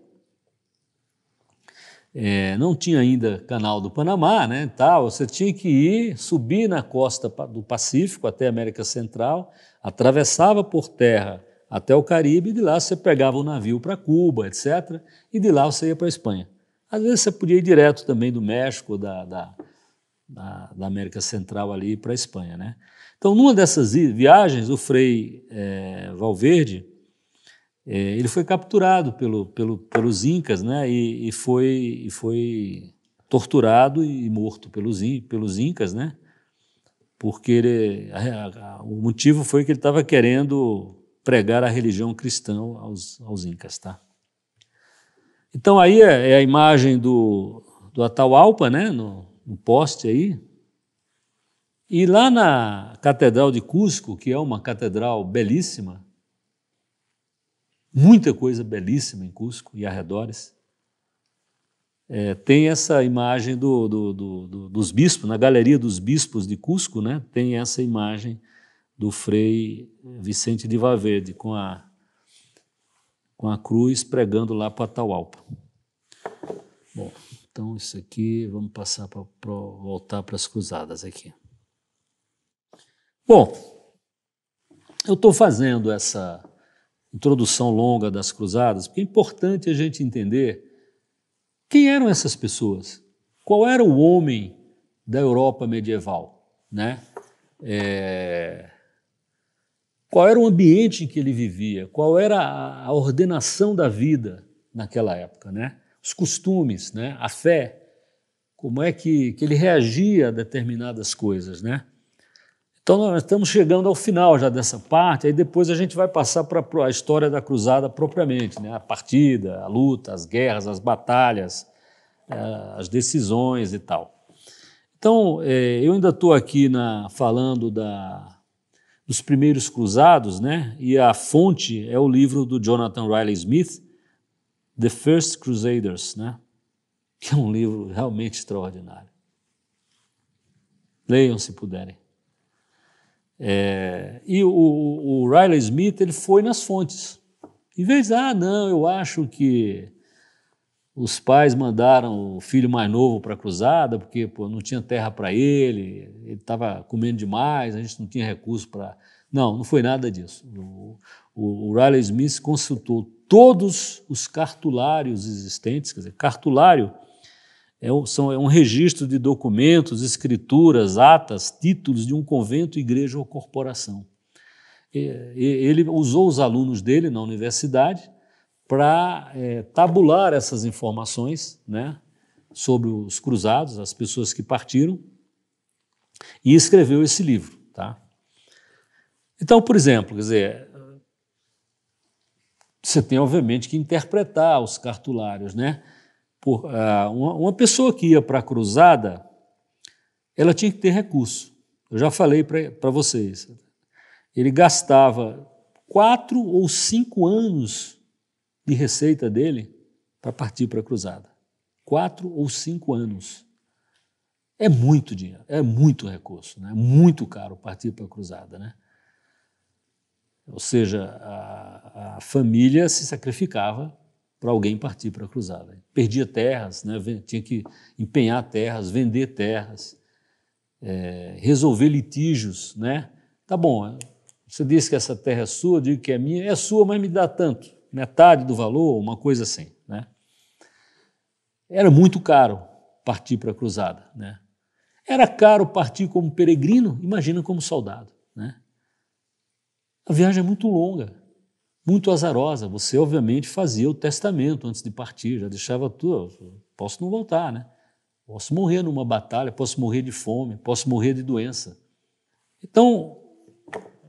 é, não tinha ainda canal do Panamá, né, tal, você tinha que ir, subir na costa do Pacífico até a América Central, atravessava por terra até o Caribe, e de lá você pegava o um navio para Cuba, etc., e de lá você ia para a Espanha. Às vezes você podia ir direto também do México, da, da, da, da América Central ali para a Espanha. Né? Então, numa dessas viagens, o Frei é, Valverde é, ele foi capturado pelo, pelo, pelos incas, né? E, e foi, e foi torturado e morto pelos, pelos incas, né? Porque ele, a, a, o motivo foi que ele estava querendo pregar a religião cristã aos, aos incas, tá? Então aí é, é a imagem do, do Atahualpa, né? No, no poste aí, e lá na Catedral de Cusco, que é uma catedral belíssima, muita coisa belíssima em Cusco e arredores. É, tem essa imagem do, do, do, dos bispos, na Galeria dos Bispos de Cusco, né, tem essa imagem do Frei Vicente de Valverde com a, com a cruz pregando lá para Taualpa. Bom, então isso aqui, vamos passar para voltar para as cruzadas aqui. Bom, eu estou fazendo essa introdução longa das cruzadas, porque é importante a gente entender quem eram essas pessoas, qual era o homem da Europa medieval, né? É... Qual era o ambiente em que ele vivia? Qual era a ordenação da vida naquela época, né? Os costumes, né? A fé, como é que, que ele reagia a determinadas coisas, né? Então, nós estamos chegando ao final já dessa parte, aí depois a gente vai passar para a história da cruzada propriamente, né? a partida, a luta, as guerras, as batalhas, eh, as decisões e tal. Então, eh, eu ainda estou aqui na, falando da, dos primeiros cruzados, né? e a fonte é o livro do Jonathan Riley Smith, The First Crusaders, né? que é um livro realmente extraordinário. Leiam se puderem. É, e o, o Riley Smith ele foi nas fontes. Em vez de, ah, não, eu acho que os pais mandaram o filho mais novo para a cruzada porque pô, não tinha terra para ele, ele estava comendo demais, a gente não tinha recurso para. Não, não foi nada disso. O, o, o, Riley Smith consultou todos os cartulários existentes, quer dizer, cartulário é um, são, é um registro de documentos, escrituras, atas, títulos de um convento, igreja ou corporação. É, e, ele usou os alunos dele na universidade para é, tabular essas informações né, sobre os cruzados, as pessoas que partiram, e escreveu esse livro. Tá? Então, por exemplo, quer dizer, você tem obviamente que interpretar os cartulários, né? por, ah, uma, uma pessoa que ia para a cruzada, ela tinha que ter recurso. Eu já falei para vocês. Ele gastava quatro ou cinco anos de receita dele para partir para a cruzada. Quatro ou cinco anos. É muito dinheiro, é muito recurso, né? é muito caro partir para a cruzada. Né? Ou seja, a, a família se sacrificava para alguém partir para a cruzada. Perdia terras, né? tinha que empenhar terras, vender terras, é, resolver litígios. Né? Tá bom, é, você disse que essa terra é sua, eu digo que é minha, é sua, mas me dá tanto, metade do valor, uma coisa assim. Né? Era muito caro partir para a cruzada. Né? Era caro partir como peregrino, imagina como soldado. Né? A viagem é muito longa muito azarosa. Você, obviamente, fazia o testamento antes de partir, já deixava tudo. Posso não voltar, né? Posso morrer numa batalha, posso morrer de fome, posso morrer de doença. Então,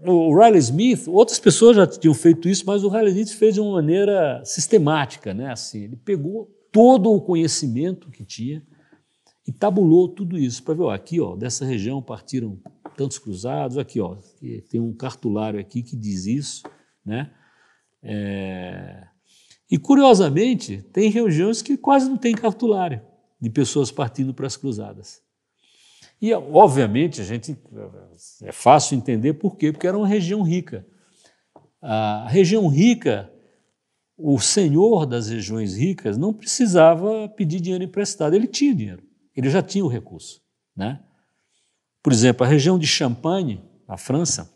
o Riley Smith, outras pessoas já tinham feito isso, mas o Riley Smith fez de uma maneira sistemática, né? Assim, ele pegou todo o conhecimento que tinha e tabulou tudo isso para ver, ó, aqui, ó, dessa região partiram tantos cruzados, aqui, ó, tem um cartulário aqui que diz isso, né? É... E, curiosamente, tem regiões que quase não tem cartulário de pessoas partindo para as cruzadas. E, obviamente, a gente é fácil entender por quê, porque era uma região rica. A região rica, o senhor das regiões ricas não precisava pedir dinheiro emprestado, ele tinha dinheiro, ele já tinha o recurso. Né? Por exemplo, a região de Champagne, na França,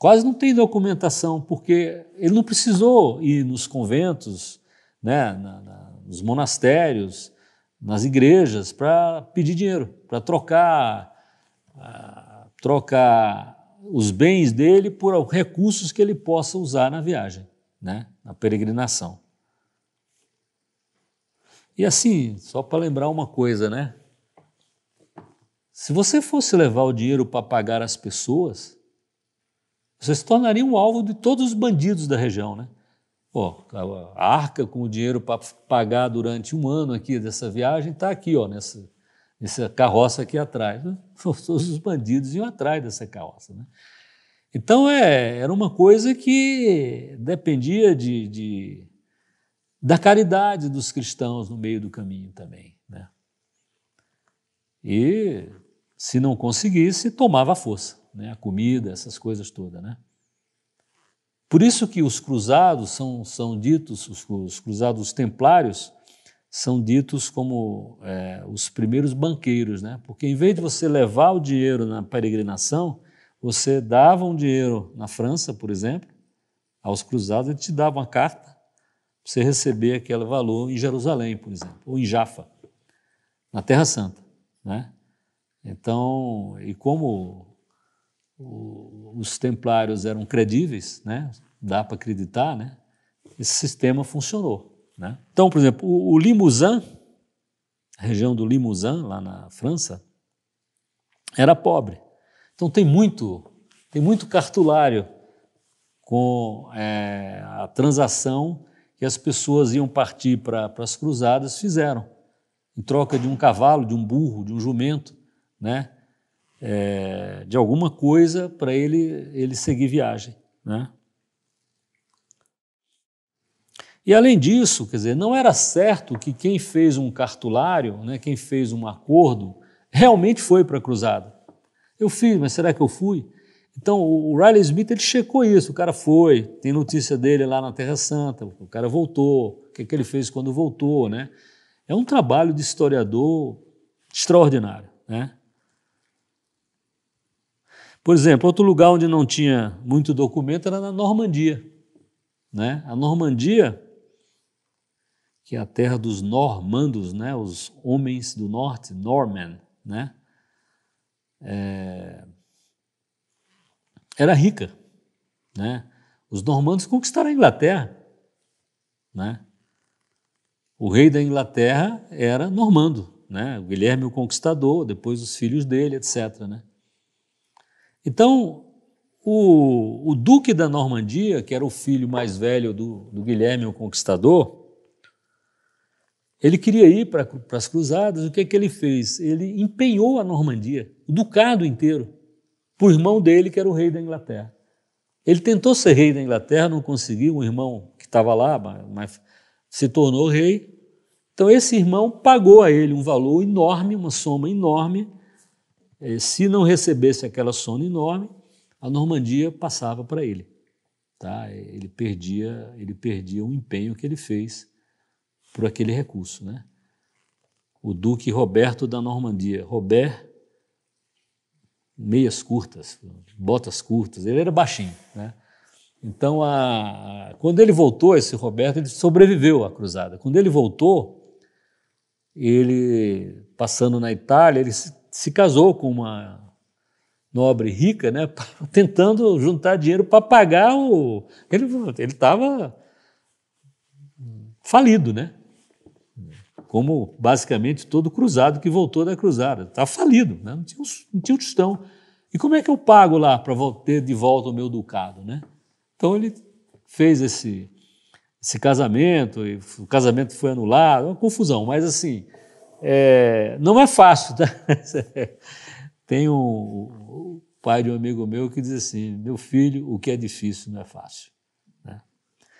Quase não tem documentação, porque ele não precisou ir nos conventos, né, na, na, nos monastérios, nas igrejas, para pedir dinheiro, para trocar, uh, trocar os bens dele por recursos que ele possa usar na viagem, né, na peregrinação. E assim, só para lembrar uma coisa, né? Se você fosse levar o dinheiro para pagar as pessoas, você se tornaria um alvo de todos os bandidos da região, né? Ó, a arca com o dinheiro para pagar durante um ano aqui dessa viagem está aqui, ó, nessa, nessa carroça aqui atrás. Né? [laughs] Todos os bandidos iam atrás dessa carroça, né? Então é, era uma coisa que dependia de, de, da caridade dos cristãos no meio do caminho também. Né? E se não conseguisse, tomava força né, a comida, essas coisas todas. Né? Por isso que os cruzados são, são ditos, os, os cruzados templários, são ditos como é, os primeiros banqueiros, né? porque em vez de você levar o dinheiro na peregrinação, você dava um dinheiro na França, por exemplo, aos cruzados, eles te davam uma carta para você receber aquele valor em Jerusalém, por exemplo, ou em Jafa, na Terra Santa. Né? Então, e como os templários eram credíveis, né? dá para acreditar, né? esse sistema funcionou. Né? Então, por exemplo, o, o Limousin, a região do Limousin, lá na França, era pobre. Então tem muito, tem muito cartulário com é, a transação que as pessoas iam partir para as cruzadas fizeram, em troca de um cavalo, de um burro, de um jumento, né? é, de alguma coisa para ele, ele seguir viagem. Né? E além disso, quer dizer, não era certo que quem fez um cartulário, né, quem fez um acordo, realmente foi para a cruzada. Eu fiz, mas será que eu fui? Então o Riley Smith ele checou isso, o cara foi, tem notícia dele lá na Terra Santa, o cara voltou, o que, é que ele fez quando voltou, né? É um trabalho de historiador extraordinário, né? Por exemplo, outro lugar onde não tinha muito documento era na Normandia. Né? A Normandia, que é a terra dos normandos, né? os homens do norte, Norman, né? É... era rica. Né? Os normandos conquistaram a Inglaterra. Né? O rei da Inglaterra era normando, né? O Guilherme o Conquistador, depois os filhos dele, etc. Né? Então, o, o, duque da Normandia, que era o filho mais velho do, do Guilherme, o Conquistador, ele queria ir para as cruzadas. O que, é que ele fez? Ele empenhou a Normandia, o ducado inteiro, para o irmão dele, que era o rei da Inglaterra. Ele tentou ser rei da Inglaterra, não conseguiu, um irmão que estava lá, mas se tornou rei. Então, esse irmão pagou a ele um valor enorme, uma soma enorme, é, se não recebesse aquela sonda enorme, a Normandia passava para ele. Tá? Ele perdia ele perdia o empenho que ele fez por aquele recurso. Né? O Duque Roberto da Normandia, Robert, meias curtas, botas curtas, ele era baixinho. Né? Então, a, quando ele voltou, esse Roberto, ele sobreviveu à cruzada. Quando ele voltou, ele, passando na Itália, ele se casou com uma nobre rica, né, [laughs] tentando juntar dinheiro para pagar o. Ele estava falido, né? Como basicamente todo cruzado que voltou da cruzada. Estava tá falido, né? não, tinha, não tinha um tostão. E como é que eu pago lá para ter de volta o meu ducado, né? Então ele fez esse, esse casamento, e o casamento foi anulado, uma confusão, mas assim é, não é fácil, tá? [laughs] Tem um, um pai de um amigo meu que diz assim: meu filho, o que é difícil não é fácil. Né?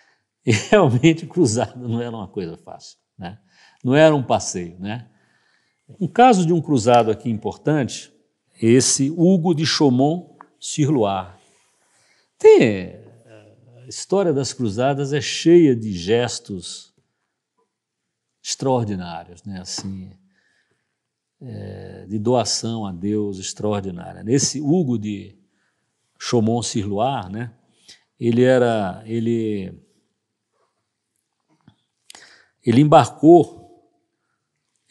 [laughs] E realmente cruzada não era uma coisa fácil, né? Não era um passeio, né? Um caso de um cruzado aqui importante, esse Hugo de Chaumont Sirloar. Tem eh, a história das cruzadas é cheia de gestos extraordinários, né? Assim, é, de doação a Deus extraordinária. Nesse Hugo de Chaumont Sirloir, né? Ele era, ele, ele embarcou,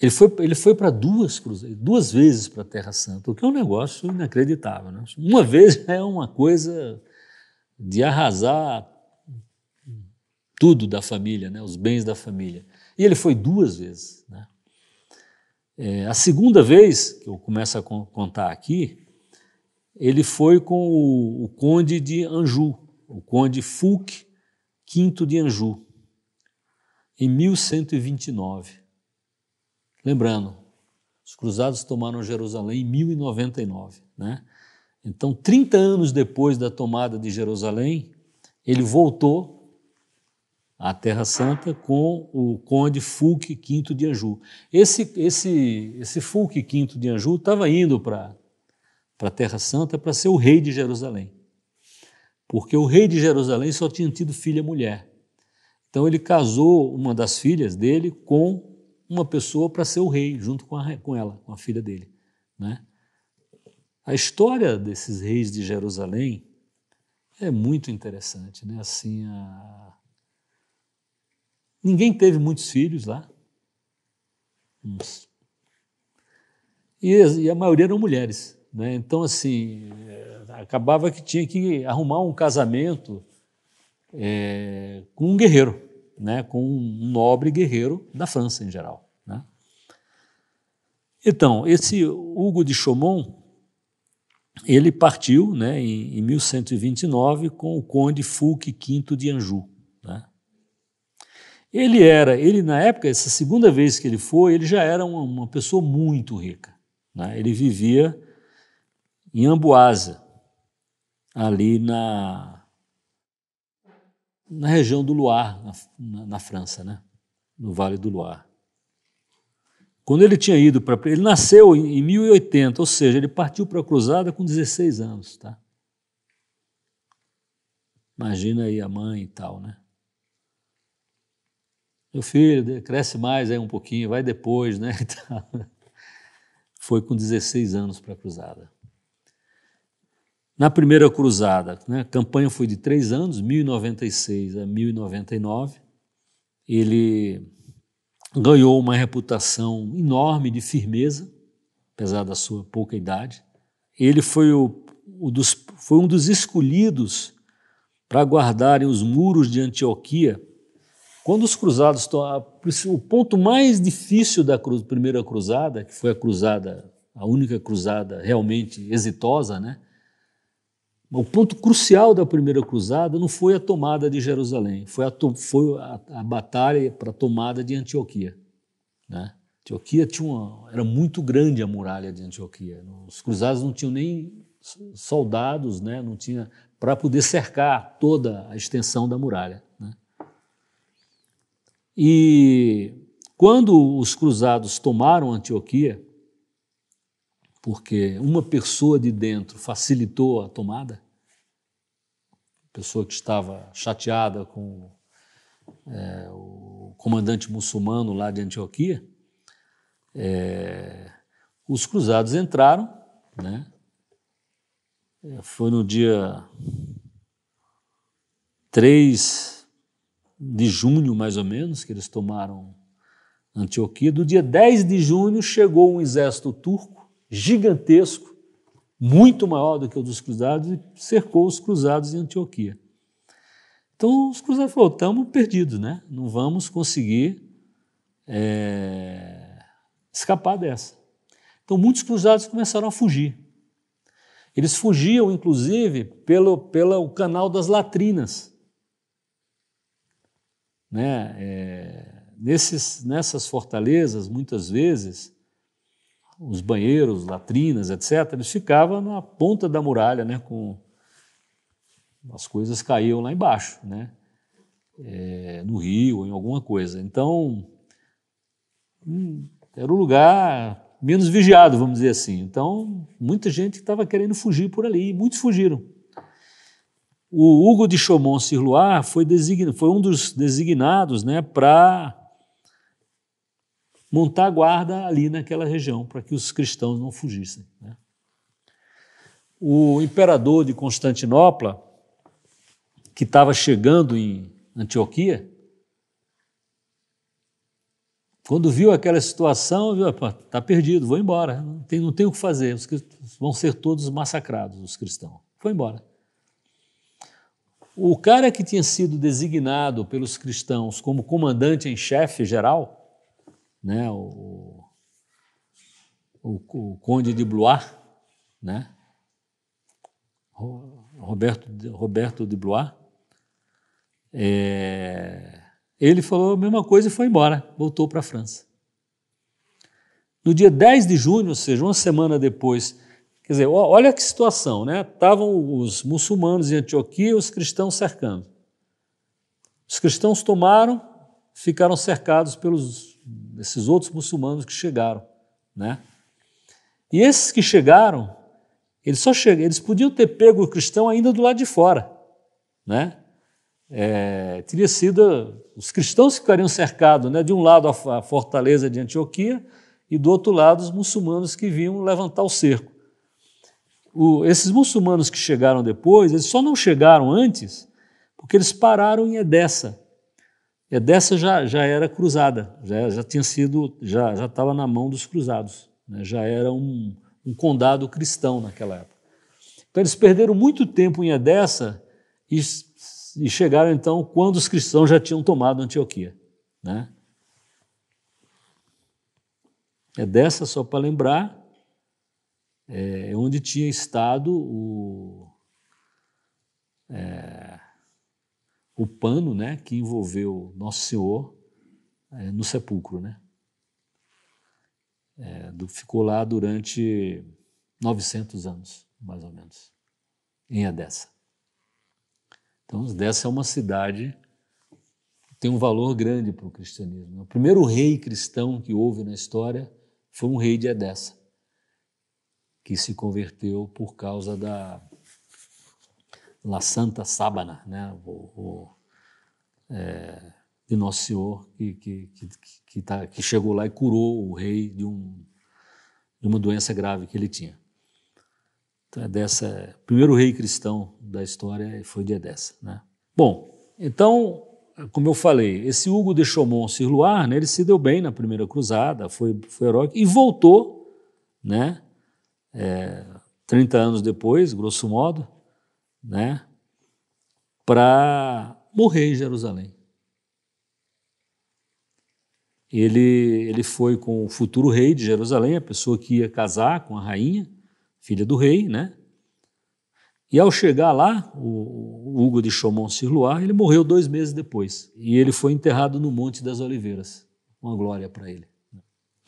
ele foi, ele foi para duas cruzeiras, duas vezes para a Terra Santa, o que é um negócio inacreditável, né? Uma vez [laughs] é uma coisa de arrasar tudo da família, né? Os bens da família. E ele foi duas vezes. Né? É, a segunda vez, que eu começo a contar aqui, ele foi com o, o conde de Anjou, o conde Fulk V de Anjou, em 1129. Lembrando, os cruzados tomaram Jerusalém em 1099. Né? Então, 30 anos depois da tomada de Jerusalém, ele voltou a Terra Santa com o conde Fulke V de Anjou. Esse esse esse Fulk V de Anjou estava indo para para a Terra Santa para ser o rei de Jerusalém. Porque o rei de Jerusalém só tinha tido filha mulher. Então ele casou uma das filhas dele com uma pessoa para ser o rei junto com, a, com ela, com a filha dele, né? A história desses reis de Jerusalém é muito interessante, né? Assim, a, Ninguém teve muitos filhos lá. E, e a maioria eram mulheres. Né? Então, assim, é, acabava que tinha que arrumar um casamento é, com um guerreiro, né? com um nobre guerreiro da França em geral. Né? Então, esse Hugo de Chaumont, ele partiu né, em, em 1129 com o conde Fulque V de Anjou. Ele era, ele na época, essa segunda vez que ele foi, ele já era uma, uma pessoa muito rica. Né? Ele vivia em Amboasa, ali na, na região do Loire, na, na, na França, né? no Vale do Loire. Quando ele tinha ido para. Ele nasceu em 1080, ou seja, ele partiu para a cruzada com 16 anos. Tá? Imagina aí a mãe e tal, né? meu filho, cresce mais aí um pouquinho, vai depois, né? [laughs] Foi com 16 anos para a cruzada. Na primeira cruzada, né, a campanha foi de três anos, 1096 a 1099. Ele ganhou uma reputação enorme de firmeza, apesar da sua pouca idade. Ele foi, o, o dos, foi um dos escolhidos para guardarem os muros de Antioquia quando os cruzados estão. O ponto mais difícil da cru, primeira cruzada, que foi a cruzada, a única cruzada realmente exitosa, né? O ponto crucial da primeira cruzada não foi a tomada de Jerusalém, foi a, foi a, a batalha para a tomada de Antioquia. Né? Antioquia tinha uma, era muito grande a muralha de Antioquia. Os cruzados não tinham nem soldados, né? não tinha para poder cercar toda a extensão da muralha. Né? E quando os cruzados tomaram Antioquia, porque uma pessoa de dentro facilitou a tomada, pessoa que estava chateada com é, o comandante muçulmano lá de Antioquia, é, os cruzados entraram, né? É, foi no dia 3 de junho, mais ou menos, que eles tomaram Antioquia. Do dia 10 de junho chegou um exército turco gigantesco, muito maior do que o dos cruzados, e cercou os cruzados em Antioquia. Então os cruzados falaram: estamos perdidos, né? não vamos conseguir é, escapar dessa. Então muitos cruzados começaram a fugir. Eles fugiam, inclusive, pelo, pelo canal das latrinas né? É, nesses, nessas fortalezas, muitas vezes, os banheiros, latrinas, etc., eles ficavam na ponta da muralha, né? com as coisas caíam lá embaixo, né? É, no rio, em alguma coisa. Então, hum, era o lugar menos vigiado, vamos dizer assim. Então, muita gente estava querendo fugir por ali, e muitos fugiram. O Hugo de Chaumont Sirloir foi, foi, um dos designados né, para montar guarda ali naquela região, para que os cristãos não fugissem. Né? O imperador de Constantinopla, que estava chegando em Antioquia, quando viu aquela situação, viu, está perdido, vou embora, não tem, não tem o que fazer, vão ser todos massacrados, os cristãos. Foi embora. O cara que tinha sido designado pelos cristãos como comandante em chefe geral, né, o, o, o conde de Blois, né, Roberto, Roberto de Blois, é, ele falou a mesma coisa e foi embora, voltou para a França. No dia 10 de junho, ou seja, uma semana depois Quer dizer, olha que situação, né? Estavam os muçulmanos em Antioquia e os cristãos cercando. Os cristãos tomaram, ficaram cercados pelos esses outros muçulmanos que chegaram, né? E esses que chegaram, eles só chegaram, eles podiam ter pego o cristão ainda do lado de fora, né? É, teria sido os cristãos ficariam cercados, né? De um lado a fortaleza de Antioquia e do outro lado os muçulmanos que vinham levantar o cerco o, esses muçulmanos que chegaram depois, eles só não chegaram antes porque eles pararam em Edessa. Edessa já, já era cruzada, já, já tinha sido, já estava na mão dos cruzados, né? já era um, um condado cristão naquela época. Então eles perderam muito tempo em Edessa e, e chegaram então quando os cristãos já tinham tomado Antioquia. Né? Edessa, só para lembrar, é, onde tinha estado o, é, o pano né, que envolveu Nosso Senhor é, no sepulcro. Né? É, do, ficou lá durante 900 anos, mais ou menos, em Edessa. Então, Edessa é uma cidade que tem um valor grande para o cristianismo. Né? O primeiro rei cristão que houve na história foi um rei de Edessa que se converteu por causa da La Santa Sábana, né? O, o, é, de Nosso Senhor, que, que, que, que, tá, que chegou lá e curou o rei de, um, de uma doença grave que ele tinha. Então é dessa. Primeiro rei cristão da história foi de Edessa. Né? Bom, então, como eu falei, esse Hugo de Chaumont Sirloar, né, ele se deu bem na primeira cruzada, foi, foi herói e voltou né, é, 30 anos depois, grosso modo, né, para morrer em Jerusalém. Ele, ele foi com o futuro rei de Jerusalém, a pessoa que ia casar com a rainha, filha do rei, né? E ao chegar lá, o, Hugo de chaumont sur ele morreu dois meses depois. E ele foi enterrado no Monte das Oliveiras. Uma glória para ele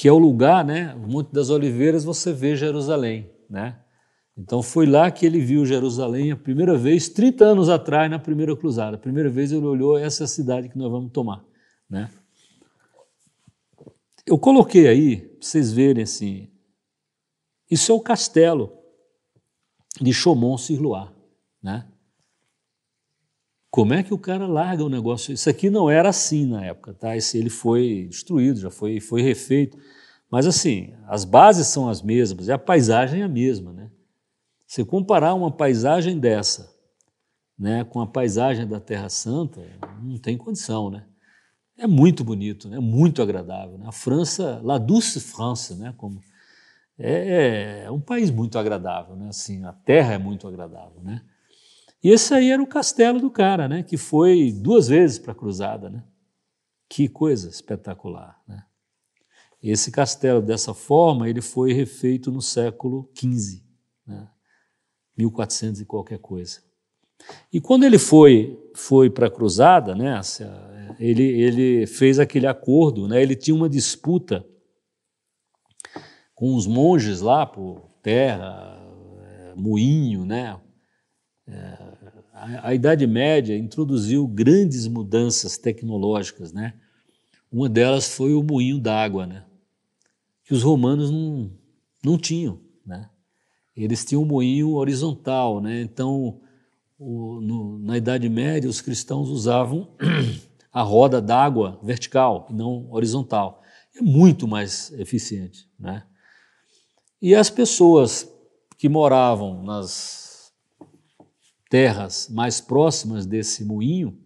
que é o lugar, né, o Monte das Oliveiras, você vê Jerusalém, né? Então foi lá que ele viu Jerusalém a primeira vez, 30 anos atrás, na primeira cruzada. A primeira vez ele olhou, essa é a cidade que nós vamos tomar, né? Eu coloquei aí, para vocês verem assim, isso é o castelo de Chomon-Sirloá, né? Como é que o cara larga o negócio? Isso aqui não era assim na época, tá? Esse, ele foi destruído, já foi, foi refeito. Mas assim, as bases são as mesmas e a paisagem é a mesma, né? Se comparar uma paisagem dessa, né, com a paisagem da Terra Santa, não tem condição, né? É muito bonito, é né? muito agradável. Né? A França, la douce France, né? Como é, é, um país muito agradável, né? Assim, a terra é muito agradável, né? E esse aí era o castelo do cara, né? Que foi duas vezes para a cruzada, né? Que coisa espetacular, né? Esse castelo, dessa forma, ele foi refeito no século XV, né? 1400 e qualquer coisa. E quando ele foi foi para a cruzada, né? Ele, ele fez aquele acordo, né? Ele tinha uma disputa com os monges lá por terra, eh, moinho, né? Eh, a, Idade Média introduziu grandes mudanças tecnológicas, né? Uma delas foi o moinho d'água, né? Que os romanos não, não tinham, né? Eles tinham um moinho horizontal, né? Então, o, no, na Idade Média, os cristãos usavam [clears throat] a roda d'água vertical, não horizontal. É muito mais eficiente, né? E as pessoas que moravam nas terras mais próximas desse moinho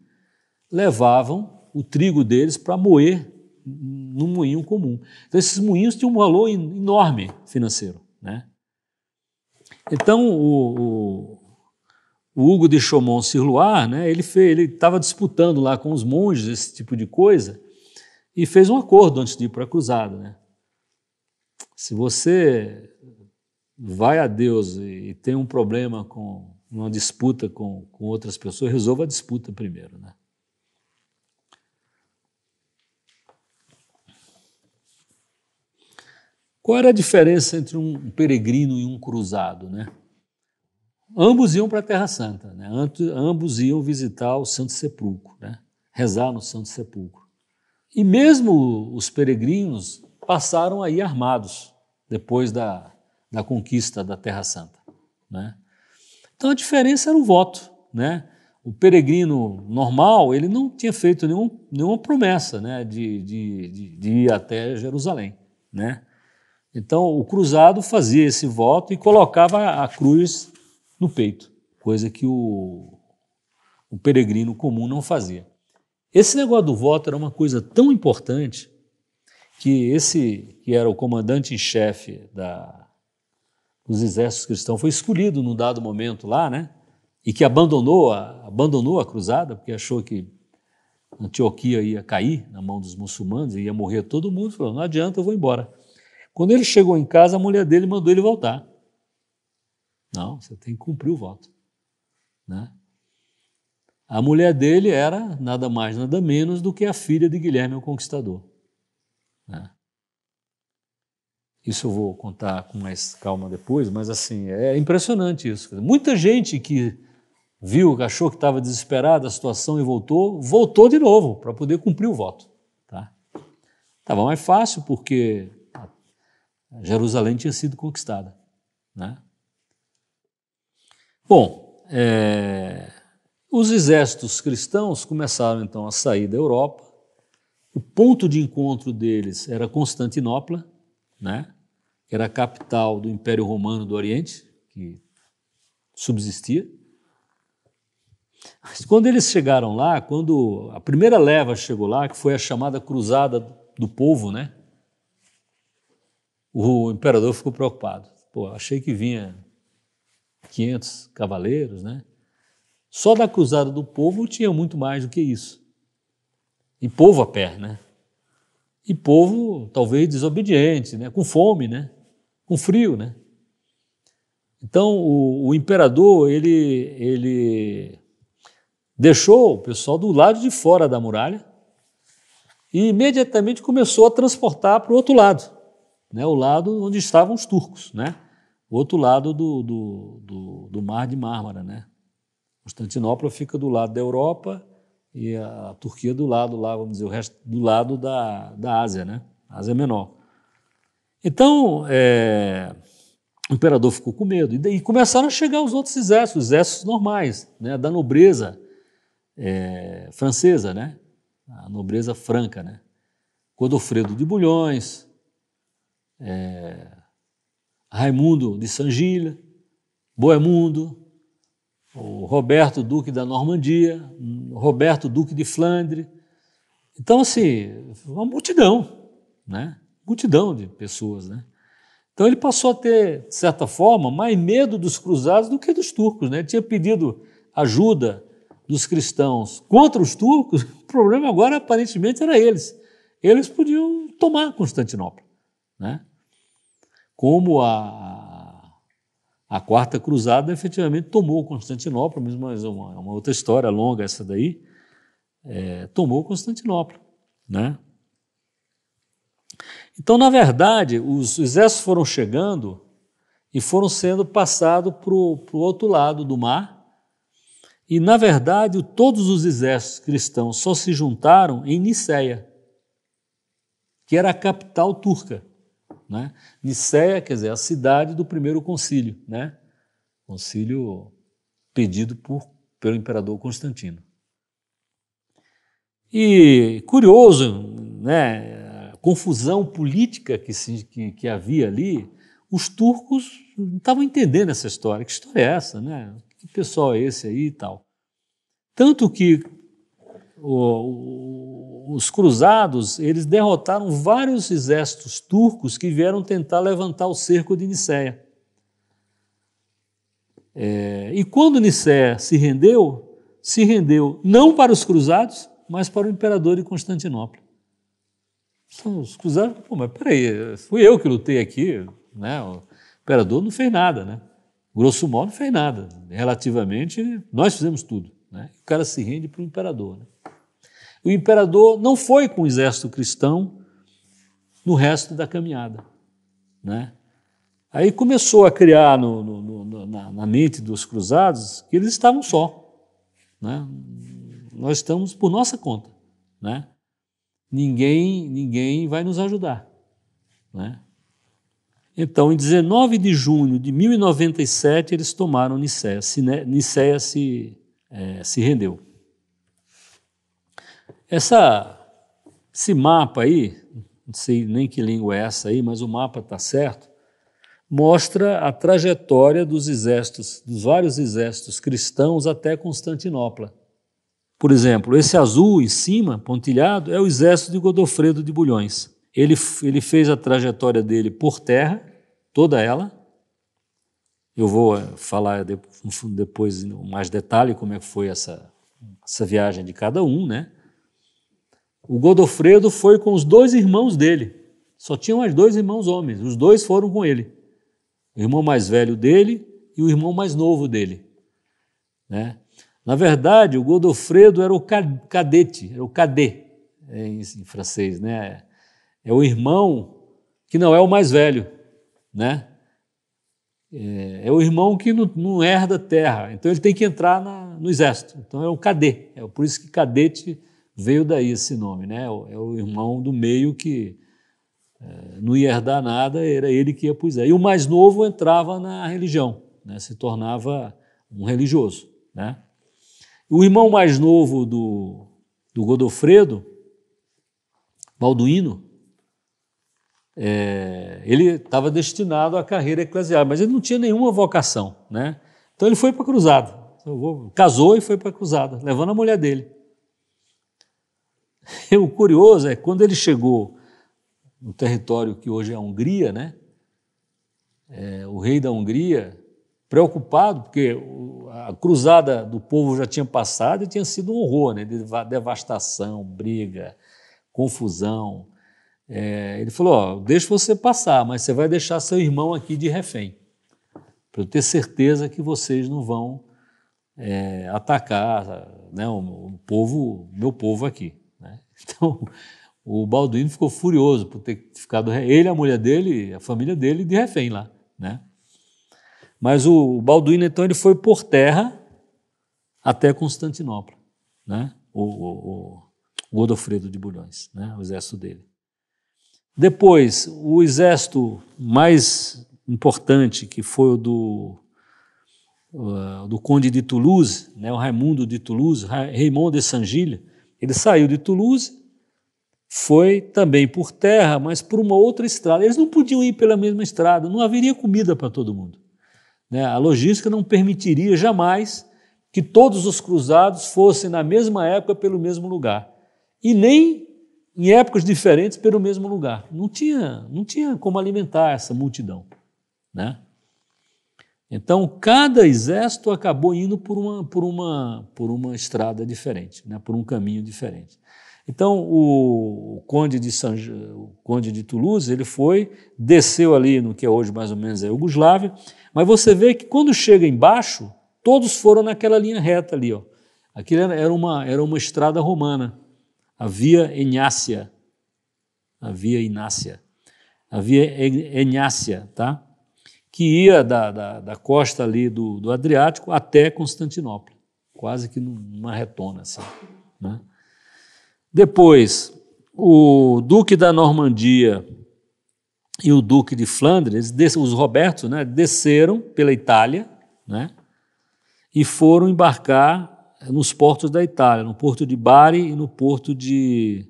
levavam o trigo deles para moer num moinho comum. Então, esses moinhos tinham um valor enorme financeiro. Né? Então, o, o, o Hugo de Chaumont Sirloir, né, ele estava disputando lá com os monges esse tipo de coisa e fez um acordo antes de ir para a cruzada. Né? Se você vai a Deus e tem um problema com uma disputa com, com outras pessoas, resolva a disputa primeiro, né? Qual era a diferença entre um peregrino e um cruzado, né? Ambos iam para a Terra Santa, né? Ambos iam visitar o Santo Sepulcro, né? Rezar no Santo Sepulcro. E mesmo os peregrinos passaram aí armados depois da, da conquista da Terra Santa, né? Então a diferença era o voto, né? O peregrino normal, ele não tinha feito nenhum, nenhuma promessa né, de, de, de, de ir até Jerusalém, né? Então, o cruzado fazia esse voto e colocava a cruz no peito, coisa que o, o, peregrino comum não fazia. Esse negócio do voto era uma coisa tão importante que esse, que era o comandante em chefe da, dos exércitos cristãos, foi escolhido num dado momento lá, né? E que abandonou a, abandonou a cruzada, porque achou que Antioquia ia cair na mão dos muçulmanos, ia morrer todo mundo, falou: não adianta, eu vou embora. Quando ele chegou em casa, a mulher dele mandou ele voltar. Não, você tem que cumprir o voto. Né? A mulher dele era nada mais, nada menos do que a filha de Guilherme o Conquistador. Né? Isso eu vou contar com mais calma depois, mas assim, é impressionante isso. Muita gente que viu, achou que estava desesperada a situação e voltou, voltou de novo para poder cumprir o voto. Estava tá? mais fácil porque Jerusalém tinha sido conquistada. Né? Bom, é, os exércitos cristãos começaram então a sair da Europa. O ponto de encontro deles era Constantinopla, né? que era a capital do Império Romano do Oriente, que subsistia. Mas quando eles chegaram lá, quando a primeira leva chegou lá, que foi a chamada cruzada do povo, né? O imperador ficou preocupado. Pô, achei que vinha 500 cavaleiros, né? Só da cruzada do povo tinha muito mais do que isso. E povo a pé, né? E povo talvez desobediente, né? Com fome, né? com frio, né? Então o, o imperador ele, ele deixou o pessoal do lado de fora da muralha e imediatamente começou a transportar para o outro lado, né? O lado onde estavam os turcos, né? O outro lado do, do, do, do Mar de Mármara, né? Constantinopla fica do lado da Europa e a Turquia do lado lá, vamos dizer, o resto do lado da, da Ásia, né? Ásia Menor. Então, é, o imperador ficou com medo. E começaram a chegar os outros exércitos, os exércitos normais, né, da nobreza é, francesa, né, a nobreza franca. Né, Godofredo de Bulhões, é, Raimundo de Sangília, Boemundo, o Roberto Duque da Normandia, Roberto Duque de Flandre. Então, assim, uma multidão, né? multidão de pessoas, né? Então ele passou a ter, de certa forma, mais medo dos cruzados do que dos turcos, né? Ele tinha pedido ajuda dos cristãos contra os turcos, [laughs] o problema agora aparentemente era eles. Eles podiam tomar Constantinopla, né? Como a, a quarta cruzada efetivamente tomou Constantinopla, mas é uma, uma outra história longa essa daí, é, tomou Constantinopla, né? Então, na verdade, os exércitos foram chegando e foram sendo passados para o outro lado do mar. E, na verdade, todos os exércitos cristãos só se juntaram em Nicéia, que era a capital turca. Né? Nicéia, quer dizer, a cidade do primeiro concílio, né? concílio pedido por, pelo imperador Constantino. E curioso, né? confusão política que, se, que, que havia ali, os turcos não estavam entendendo essa história. Que história é essa, né? Que pessoal é esse aí e tal? Tanto que o, os cruzados eles derrotaram vários exércitos turcos que vieram tentar levantar o cerco de Nicéia. É, e quando Nicéia se rendeu, se rendeu não para os cruzados, mas para o imperador de Constantinopla os cruzados, pô, mas peraí, fui eu que lutei aqui, né? O imperador não fez nada, né? Grosso modo, não fez nada. Relativamente, nós fizemos tudo. Né? O cara se rende para o imperador. Né? O imperador não foi com o exército cristão no resto da caminhada. Né? Aí começou a criar no, no, no, na, na, mente dos cruzados que eles estavam só. Né? Nós estamos por nossa conta. Né? ninguém, ninguém vai nos ajudar. Né? Então, em 19 de junho de 1097, eles tomaram Nicéia. Nicéia se, é, se rendeu. Essa, esse mapa aí, não sei nem que língua é essa aí, mas o mapa está certo, mostra a trajetória dos exércitos, dos vários exércitos cristãos até Constantinopla. Por exemplo, esse azul em cima, pontilhado, é o exército de Godofredo de Bulhões. Ele, ele fez a trajetória dele por terra, toda ela. Eu vou eh, falar depois mais detalhe como é que foi essa, essa viagem de cada um, né? O Godofredo foi com os dois irmãos dele. Só tinham as dois irmãos homens. Os dois foram com ele. O irmão mais velho dele e o irmão mais novo dele. Né? Na verdade, o Godofredo era o cadete, era o cadê é, em, em francês, né? É o irmão que não é o mais velho, né? É, é o irmão que não, não, herda terra, então ele tem que entrar na, no exército. Então é o cadê, é por isso que cadete veio daí esse nome, né? É o, é o irmão do meio que é, não ia herdar nada, era ele que ia para é. E o mais novo entrava na religião, né? Se tornava um religioso, né? O irmão mais novo do, do Godofredo, Balduino, é, ele estava destinado à carreira eclesiástica, mas ele não tinha nenhuma vocação, né? Então ele foi para a cruzada, casou e foi para a cruzada, levando a mulher dele. E o curioso é quando ele chegou no território que hoje é a Hungria, né? É, o rei da Hungria preocupado, porque a cruzada do povo já tinha passado e tinha sido um horror né? devastação, briga, confusão. É, ele falou: ó, deixa você passar, mas você vai deixar seu irmão aqui de refém, para eu ter certeza que vocês não vão é, atacar né, o, o, povo, meu povo aqui. Né? [laughs] Então, o Balduino ficou furioso por ter ficado ele, a mulher dele, a família dele de refém lá, né? Mas o Balduíno, então, ele foi por terra até Constantinopla, né? o, o, o Godofredo de Bulhões, né? o exército dele. Depois, o exército mais importante, que foi o do, uh, do conde de Toulouse, né? o Raimundo de Toulouse, Raymond de Sangilha, ele saiu de Toulouse, foi também por terra, mas por uma outra estrada. Eles não podiam ir pela mesma estrada, não haveria comida para todo mundo. Né? A logística não permitiria jamais que todos os cruzados fossem na mesma época pelo mesmo lugar e nem em épocas diferentes pelo mesmo lugar. Não tinha, não tinha como alimentar essa multidão, né? Então cada exército acabou indo por uma por uma por uma estrada diferente, né? Por um caminho diferente. Então o, conde de San, o conde de Toulouse ele foi desceu ali no que é hoje mais ou menos é a Iugoslávia mas você vê que quando chega embaixo, todos foram naquela linha reta ali. Ó. Aquilo era uma, era uma estrada romana, a Via Enácia. A Via Inácia. A Via Enácia, tá? que ia da, da, da costa ali do, do Adriático até Constantinopla, quase que numa retona. Assim, né? Depois, o duque da Normandia e o Duque de Flandres, os Robertos, né, desceram pela Itália né, e foram embarcar nos portos da Itália, no porto de Bari e no porto de.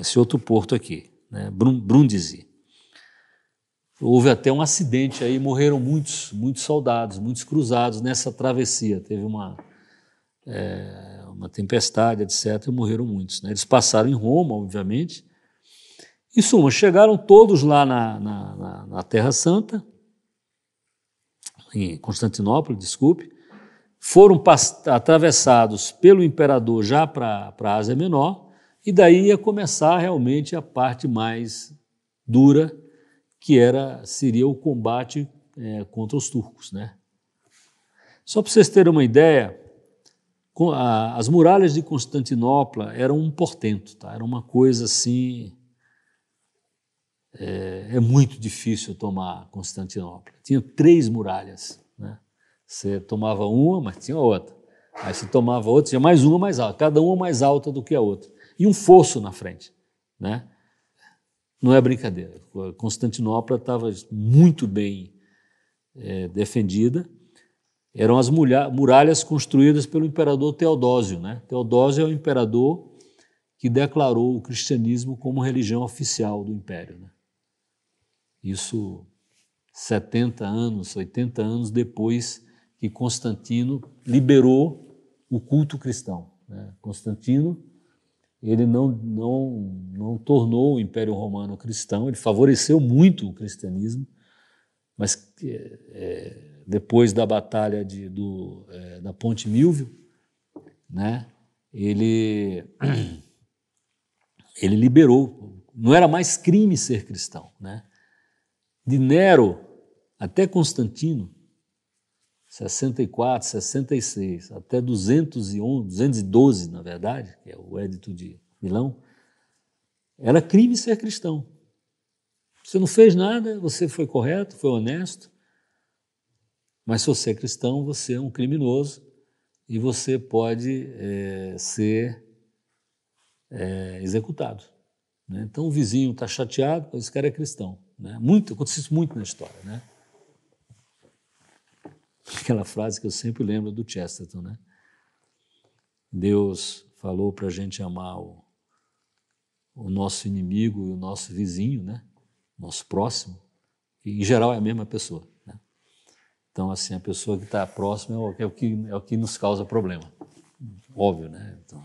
esse outro porto aqui, né, Brundisi. Houve até um acidente aí, morreram muitos, muitos soldados, muitos cruzados nessa travessia. Teve uma, é, uma tempestade, etc., e morreram muitos. Né? Eles passaram em Roma, obviamente em suma, chegaram todos lá na, na, na, na Terra Santa, em Constantinopla, desculpe, foram atravessados pelo imperador já para a Ásia Menor, e daí ia começar realmente a parte mais dura, que era seria o combate é, contra os turcos. Né? Só para vocês terem uma ideia, as muralhas de Constantinopla eram um portento, tá? era uma coisa assim é, é muito difícil tomar Constantinopla. Tinha três muralhas. Né? Você tomava uma, mas tinha outra. Aí você tomava outra, tinha mais uma mais alta, cada uma mais alta do que a outra. E um fosso na frente. Né? Não é brincadeira. Constantinopla estava muito bem é, defendida. Eram as muralhas construídas pelo imperador Teodósio. Né? Teodósio é o imperador que declarou o cristianismo como religião oficial do império. Né? Isso 70 anos, 80 anos depois que Constantino liberou o culto cristão. Né? Constantino ele não, não, não tornou o Império Romano cristão, ele favoreceu muito o cristianismo, mas é, depois da batalha de, do, é, da Ponte Milvio, né, ele, [clears throat] ele liberou, não era mais crime ser cristão, né? de Nero até Constantino, 64, 66, até 211, 212, na verdade, que é o Edito de Milão, era crime ser cristão. Você não fez nada, você foi correto, foi honesto, mas se você é cristão, você é um criminoso e você pode é, ser é, executado. Né? Então o vizinho está chateado, pois esse cara é cristão. Né? Muito, aconteceu isso muito na história. Né? Aquela frase que eu sempre lembro do Chesterton, né? Deus falou para a gente amar o, o nosso inimigo e o nosso vizinho, né? Nosso próximo. que em geral é a mesma pessoa. Né? Então, assim, a pessoa que está próxima é o, é o, que, é o que nos causa problema. Óbvio, né? Então,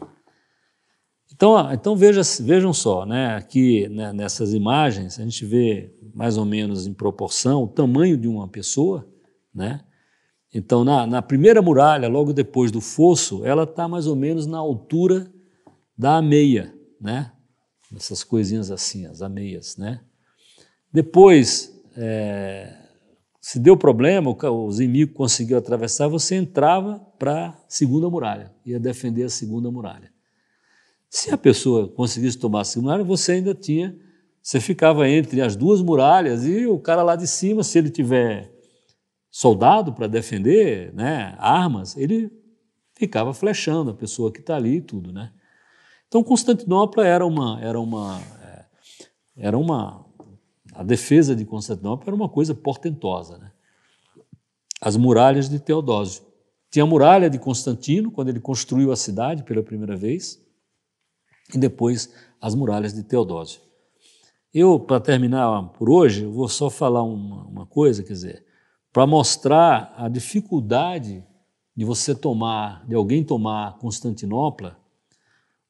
então, ah, então veja, vejam só, né, aqui né, nessas imagens, a gente vê mais ou menos em proporção o tamanho de uma pessoa. Né? Então, na, na primeira muralha, logo depois do fosso, ela está mais ou menos na altura da ameia, né? essas coisinhas assim, as ameias. Né? Depois, é, se deu problema, o, o inimigo conseguiu atravessar, você entrava para a segunda muralha, ia defender a segunda muralha. Se a pessoa conseguisse tomar a segunda você ainda tinha, você ficava entre as duas muralhas e o cara lá de cima, se ele tiver soldado para defender, né, armas, ele ficava flechando a pessoa que está ali e tudo, né? Então Constantinopla era uma era uma é, era uma a defesa de Constantinopla era uma coisa portentosa, né? As muralhas de Teodósio. Tinha a muralha de Constantino quando ele construiu a cidade pela primeira vez e depois as muralhas de Teodósio. Eu, para terminar por hoje, vou só falar uma, uma coisa, quer dizer, para mostrar a dificuldade de você tomar, de alguém tomar Constantinopla,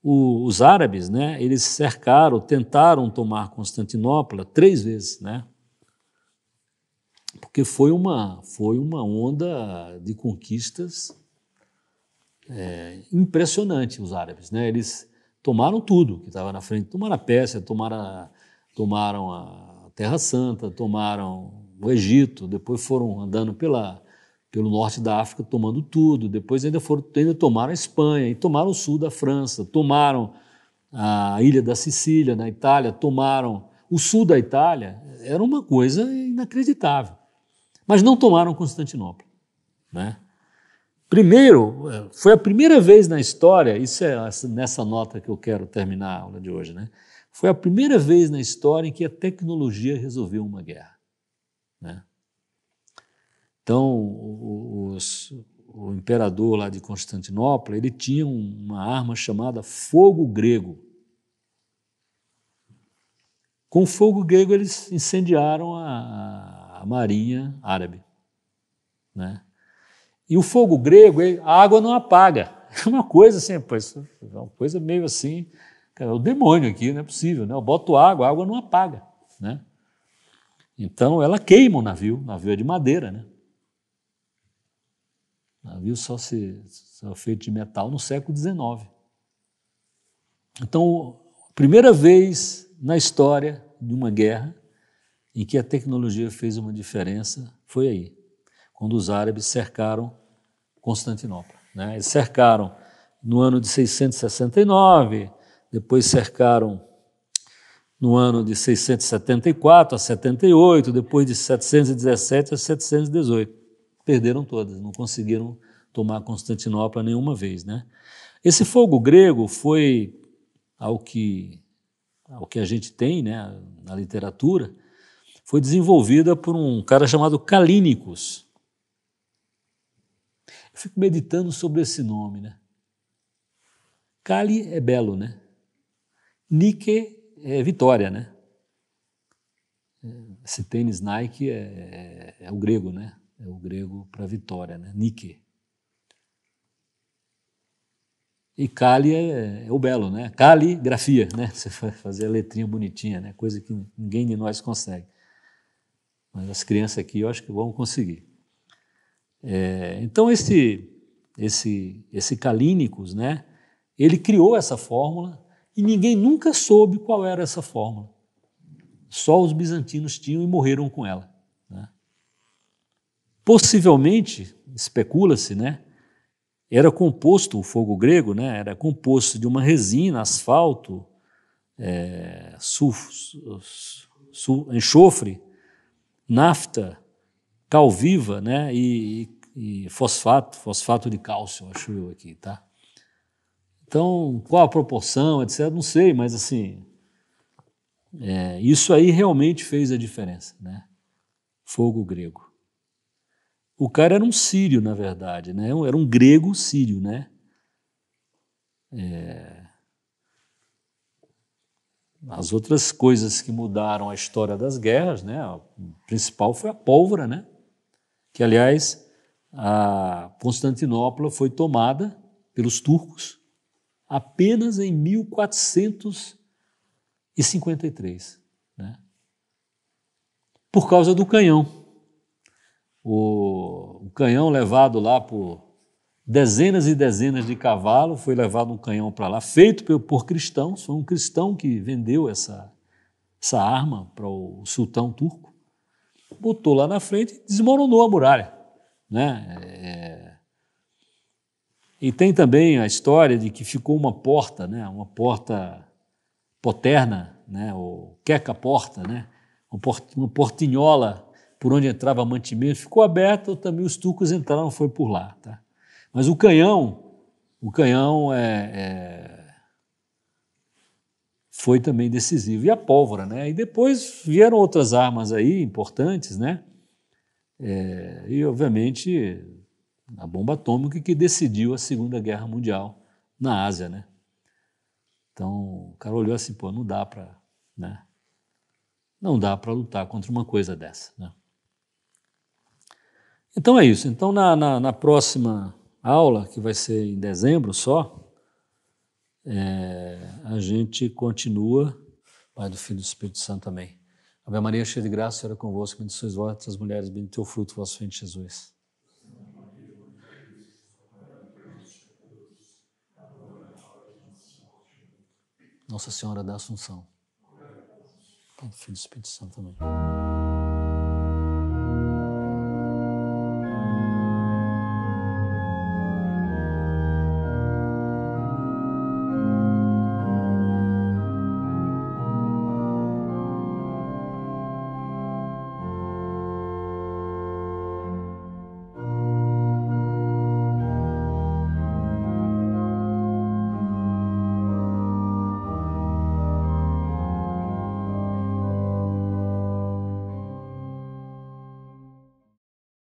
o, os árabes, né, eles cercaram, tentaram tomar Constantinopla três vezes, né? Porque foi uma, foi uma onda de conquistas é, impressionante os árabes, né? Eles tomaram tudo que estava na frente. Tomaram a Pérsia, tomaram a, tomaram a Terra Santa, tomaram o Egito, depois foram andando pela, pelo norte da África tomando tudo, depois ainda, foram, ainda tomaram a Espanha, e tomaram o sul da França, tomaram a ilha da Sicília, na Itália, tomaram o sul da Itália, era uma coisa inacreditável. Mas não tomaram Constantinopla, né? Primeiro, é, foi a primeira vez na história, isso é nessa nota que eu quero terminar a aula de hoje, né? Foi a primeira vez na história em que a tecnologia resolveu uma guerra. Né? Então, os, o imperador lá de Constantinopla, ele tinha uma arma chamada fogo grego. Com fogo grego eles incendiaram a, a marinha árabe, né? E o fogo grego, a água não apaga. [laughs] É uma coisa assim, é uma coisa meio assim, cara, é o demônio aqui, não é possível, né? Eu boto água, a água não apaga, né? Então ela queima o navio, o navio é de madeira, né? O navio só se só é feito de metal no século XIX. Então, primeira vez na história de uma guerra em que a tecnologia fez uma diferença foi aí, quando os árabes cercaram Constantinopla. Né? Eles cercaram no ano de 669, depois cercaram no ano de 674 a 78, depois de 717 a 718. Perderam todas, não conseguiram tomar Constantinopla nenhuma vez. Né? Esse fogo grego foi, ao que, ao que a gente tem né, na literatura, foi desenvolvida por um cara chamado Calínicos, fico meditando sobre esse nome, né? Kali é belo, né? Nike é vitória, né? É, esse tênis Nike é, é, é o grego, né? É o grego para vitória, né? Nike. E Kali é, é, o belo, né? Caligrafia, né? [laughs] Você vai fazer a letrinha bonitinha, né? Coisa que ninguém de nós consegue. Mas as crianças aqui eu acho que vão conseguir. É, então, esse, esse, esse Calínicos, né, ele criou essa fórmula e ninguém nunca soube qual era essa fórmula. Só os bizantinos tinham e morreram com ela. Né? Possivelmente, especula-se, né, era composto, o fogo grego, né, era composto de uma resina, asfalto, é, sulf, sulf, enxofre, nafta, calviva né, e, e, fosfato, fosfato de cálcio, acho eu aqui, tá? Então, qual a proporção, etc., não sei, mas assim, é, isso aí realmente fez a diferença, né? Fogo grego. O cara era um sírio, na verdade, né? Era um grego sírio, né? É... As outras coisas que mudaram a história das guerras, né? A principal foi a pólvora, né? que aliás a Constantinopla foi tomada pelos turcos apenas em 1453, né? por causa do canhão. O, o, canhão levado lá por dezenas e dezenas de cavalos, foi levado um canhão para lá, feito por, por cristãos, foi um cristão que vendeu essa, essa arma para o sultão turco botou lá na frente e desmoronou a muralha. Né? É... E tem também a história de que ficou uma porta, né? uma porta poterna, né? ou queca porta, né? uma portinhola por onde entrava mantimento, ficou aberta, também os turcos entraram, foi por lá. Tá? Mas o canhão, o canhão é, é foi também decisivo. E a pólvora, né? E depois vieram outras armas aí importantes, né? É, e, obviamente, a bomba atômica que decidiu a Segunda Guerra Mundial na Ásia, né? Então, o cara olhou assim, pô, não dá para, né? Não dá para lutar contra uma coisa dessa, né? Então é isso. Então, na, na, na próxima aula, que vai ser em dezembro só, é, a gente continua, Pai do Filho e do Espírito Santo, amém. Ave Maria, cheia de graça, Senhor é convosco, bendito sois vós as mulheres, bendito é o fruto o vosso ventre, Jesus. Nossa Senhora da Assunção. Pai do Filho e do Espírito Santo, amém.